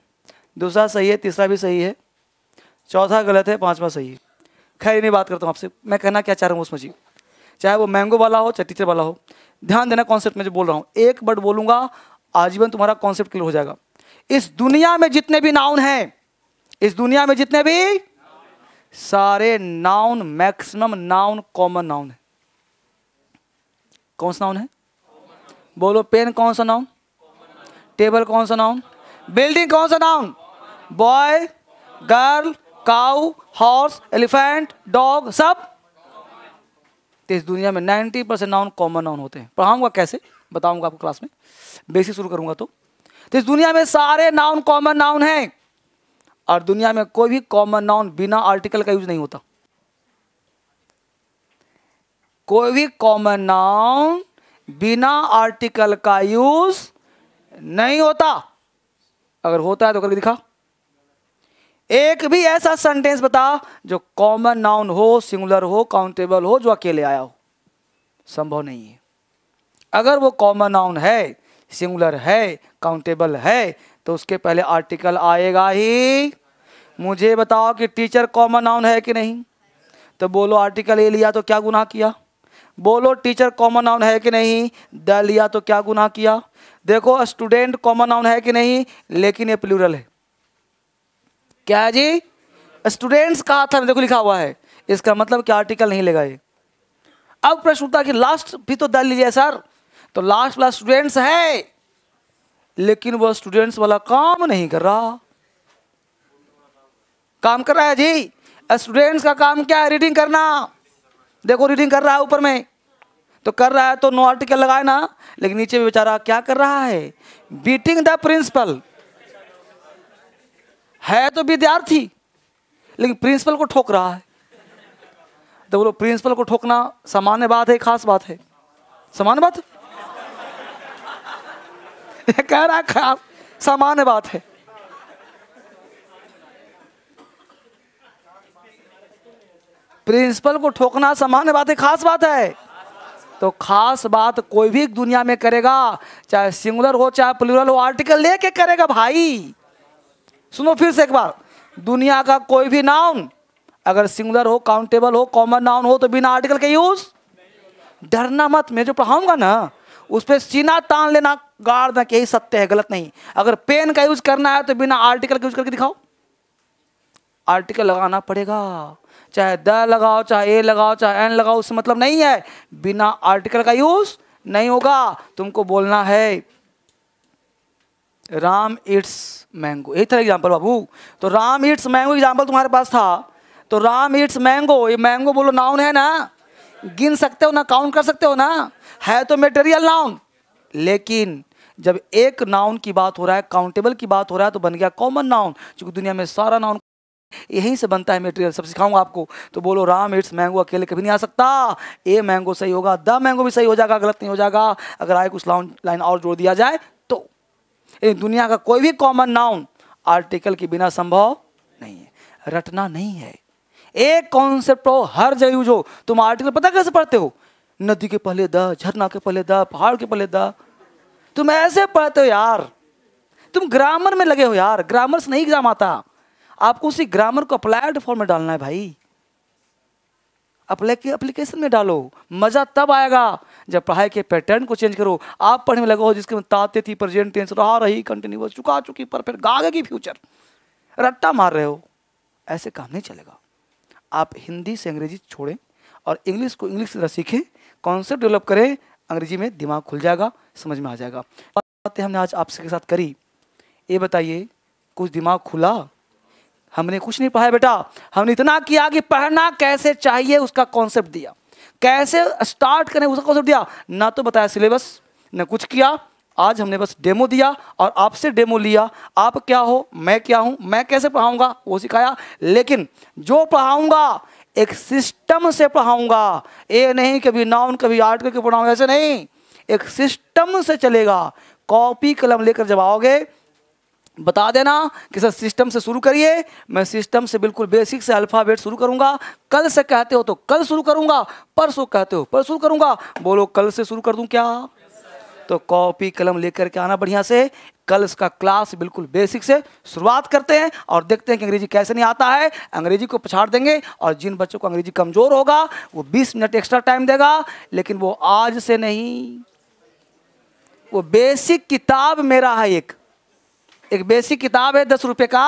दूसरा सही है तीसरा भी सही है चौथा गलत है पांचवा सही है खैर नहीं बात करता हूँ आपसे मैं कहना क्या चाह रहा हूँ उसमें जी चाहे वो मैंगो वाला हो चाहे टीचर वाला हो ध्यान देना कॉन्सेप्ट में जो बोल रहा हूँ एक बट बोलूंगा आजीवन तुम्हारा कॉन्सेप्ट क्लियर हो जाएगा इस दुनिया में जितने भी नाउन हैं इस दुनिया में जितने भी सारे noun maximum noun common noun है कौन सा नाउन है बोलो पेन कौन सा नाउन टेबल कौन सा नाउन बिल्डिंग कौन सा noun boy girl cow horse elephant dog सब तो इस दुनिया में 90 परसेंट नाउन कॉमन नाउन होते हैं पढ़ाऊंगा कैसे बताऊंगा आपको क्लास में बेसिक शुरू करूंगा तो, तो इस दुनिया में सारे नाउन कॉमन नाउन हैं और दुनिया में कोई भी कॉमन नाउन बिना आर्टिकल का यूज नहीं होता कोई भी कॉमन नाउन बिना आर्टिकल का यूज नहीं होता अगर होता है तो करके दिखा एक भी ऐसा सेंटेंस बता जो कॉमन नाउन हो सिंगुलर हो काउंटेबल हो जो अकेले आया हो संभव नहीं है अगर वो कॉमन नाउन है सिंगुलर है काउंटेबल है तो उसके पहले आर्टिकल आएगा ही मुझे बताओ कि टीचर कॉमन नाउन है कि नहीं तो बोलो आर्टिकल ए लिया तो क्या गुनाह किया बोलो टीचर कॉमन नाउन है कि नहीं द लिया तो क्या गुनाह किया देखो स्टूडेंट कॉमन नाउन है कि नहीं लेकिन ये प्लूरल है क्या है जी स्टूडेंट्स कहा था देखो लिखा हुआ है इसका मतलब कि आर्टिकल नहीं लेगा ये अब प्रश्न उठता कि लास्ट भी तो दल लीजिए सर तो लास्ट वाला स्टूडेंट्स है लेकिन वह स्टूडेंट्स वाला काम नहीं कर रहा काम कर रहा है जी स्टूडेंट्स का काम क्या है रीडिंग करना देखो रीडिंग कर रहा है ऊपर में तो कर रहा है तो नो आर्टिकल लगाए ना लेकिन नीचे भी बेचारा क्या कर रहा है बीटिंग द प्रिंसिपल है तो विद्यार्थी लेकिन प्रिंसिपल को ठोक रहा है तो बोलो प्रिंसिपल को ठोकना सामान्य बात है खास बात है सामान्य बात है (laughs) कह रहा है सामान्य बात है प्रिंसिपल को ठोकना सामान्य बात है खास बात है तो खास बात कोई भी दुनिया में करेगा चाहे सिंगुलर हो चाहे प्लूरल हो आर्टिकल लेके करेगा भाई सुनो फिर से एक बार दुनिया का कोई भी नाउन अगर सिंगुलर हो काउंटेबल हो कॉमन नाउन हो तो बिना आर्टिकल के यूज डरना मत मैं जो पढ़ाऊंगा ना उस पर सीना तान लेना गाढ़ धक यही सत्य है गलत नहीं अगर पेन का यूज करना है तो बिना आर्टिकल का यूज करके दिखाओ आर्टिकल लगाना पड़ेगा चाहे द लगाओ चाहे ए लगाओ चाहे एन लगाओ उससे मतलब नहीं है बिना आर्टिकल का यूज नहीं होगा तुमको बोलना है राम इट्स मैंगो यही था एग्जाम्पल बाबू तो राम इट्स मैंगो एग्जाम्पल तुम्हारे पास था तो राम इट्स मैंगो ये मैंगो बोलो नाउन है ना गिन सकते हो ना काउंट कर सकते हो ना है तो मेटेरियल नाउन लेकिन जब एक नाउन की बात हो रहा है काउंटेबल की बात हो रहा है तो बन गया कॉमन नाउन चूंकि दुनिया में सारा नाउन यहीं से बनता है मेटेरियल सब सिखाऊंगा आपको तो बोलो राम इट्स मैंगो अकेले कभी नहीं आ सकता ए मैंगो सही होगा द मैंगो भी सही हो जाएगा गलत नहीं हो जाएगा अगर आए कुछ लाउन लाइन और जोड़ दिया जाए तो दुनिया का कोई भी कॉमन नाउन आर्टिकल के बिना संभव नहीं है रटना नहीं है एक कॉन्सेप्ट हो हर जगह यूज हो तुम आर्टिकल पता कैसे पढ़ते हो नदी के पहले द झरना के पहले द पहाड़ के पहले द तुम ऐसे पढ़ते हो यार तुम ग्रामर में लगे हो यार ग्रामर से नहीं एग्जाम आता आपको उसी ग्रामर को अप्लाइड फॉर्म में डालना है भाई अप्लीकेशन में डालो मजा तब आएगा जब पढ़ाई के पैटर्न को चेंज करो आप पढ़ने में लगो हो जिसके ताते थी प्रेजेंट टेंस रहा रही कंटिन्यूस चुका चुकी परफेक्ट गागेगी फ्यूचर रट्टा मार रहे हो ऐसे काम नहीं चलेगा आप हिंदी से अंग्रेजी छोड़ें और इंग्लिश को इंग्लिश की तरह सीखें कॉन्सेप्ट डेवलप करें अंग्रेजी में दिमाग खुल जाएगा समझ में आ जाएगा बातें हमने आज आपसे के साथ करी ये बताइए कुछ दिमाग खुला हमने कुछ नहीं पढ़ाया बेटा हमने इतना किया कि पढ़ना कैसे चाहिए उसका कॉन्सेप्ट दिया कैसे स्टार्ट करें उसका कॉन्सेप्ट दिया ना तो बताया सिलेबस ना कुछ किया आज हमने बस डेमो दिया और आपसे डेमो लिया आप क्या हो मैं क्या हूँ मैं कैसे पढ़ाऊंगा वो सिखाया लेकिन जो पढ़ाऊँगा एक सिस्टम से पढ़ाऊंगा ये नहीं कभी नाउन कभी आर्ट करके पढ़ाऊंगा ऐसे नहीं एक सिस्टम से चलेगा कॉपी कलम लेकर जब आओगे बता देना कि सर सिस्टम से शुरू करिए मैं सिस्टम से बिल्कुल बेसिक से अल्फ़ाबेट शुरू करूंगा कल से कहते हो तो कल शुरू करूंगा परसों कहते हो परसों करूंगा बोलो कल से शुरू कर दूं क्या तो कॉपी कलम लेकर के आना बढ़िया से कल इसका क्लास बिल्कुल बेसिक से शुरुआत करते हैं और देखते हैं कि अंग्रेजी कैसे नहीं आता है अंग्रेजी को पछाड़ देंगे और जिन बच्चों को अंग्रेजी कमज़ोर होगा वो 20 मिनट एक्स्ट्रा टाइम देगा लेकिन वो आज से नहीं वो बेसिक किताब मेरा है एक एक बेसिक किताब है दस रुपये का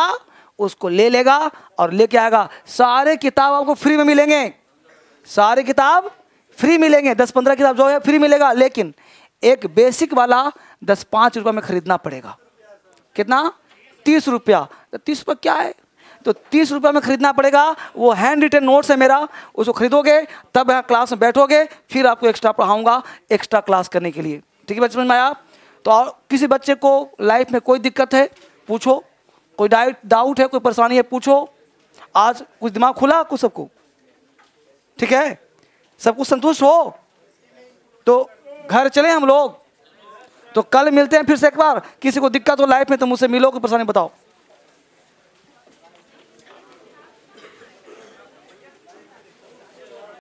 उसको ले लेगा और लेके आएगा सारे किताब आपको फ्री में मिलेंगे सारे किताब फ्री मिलेंगे दस पंद्रह किताब जो है फ्री मिलेगा लेकिन एक बेसिक वाला दस पाँच रुपये में खरीदना पड़ेगा कितना तीस रुपया तो तीस रुपया क्या है तो तीस रुपये में खरीदना पड़ेगा वो हैंड रिटन नोट्स है मेरा उसको खरीदोगे तब यहाँ क्लास में बैठोगे फिर आपको एक्स्ट्रा पढ़ाऊँगा एक्स्ट्रा क्लास करने के लिए ठीक है बचपन में आया तो और किसी बच्चे को लाइफ में कोई दिक्कत है पूछो कोई डाइट डाउट है कोई परेशानी है पूछो आज कुछ दिमाग खुला कुछ सबको ठीक है सब कुछ संतुष्ट हो तो घर चले हम लोग तो कल मिलते हैं फिर से एक बार किसी को दिक्कत हो लाइफ में तो मुझसे मिलो कोई परेशानी बताओ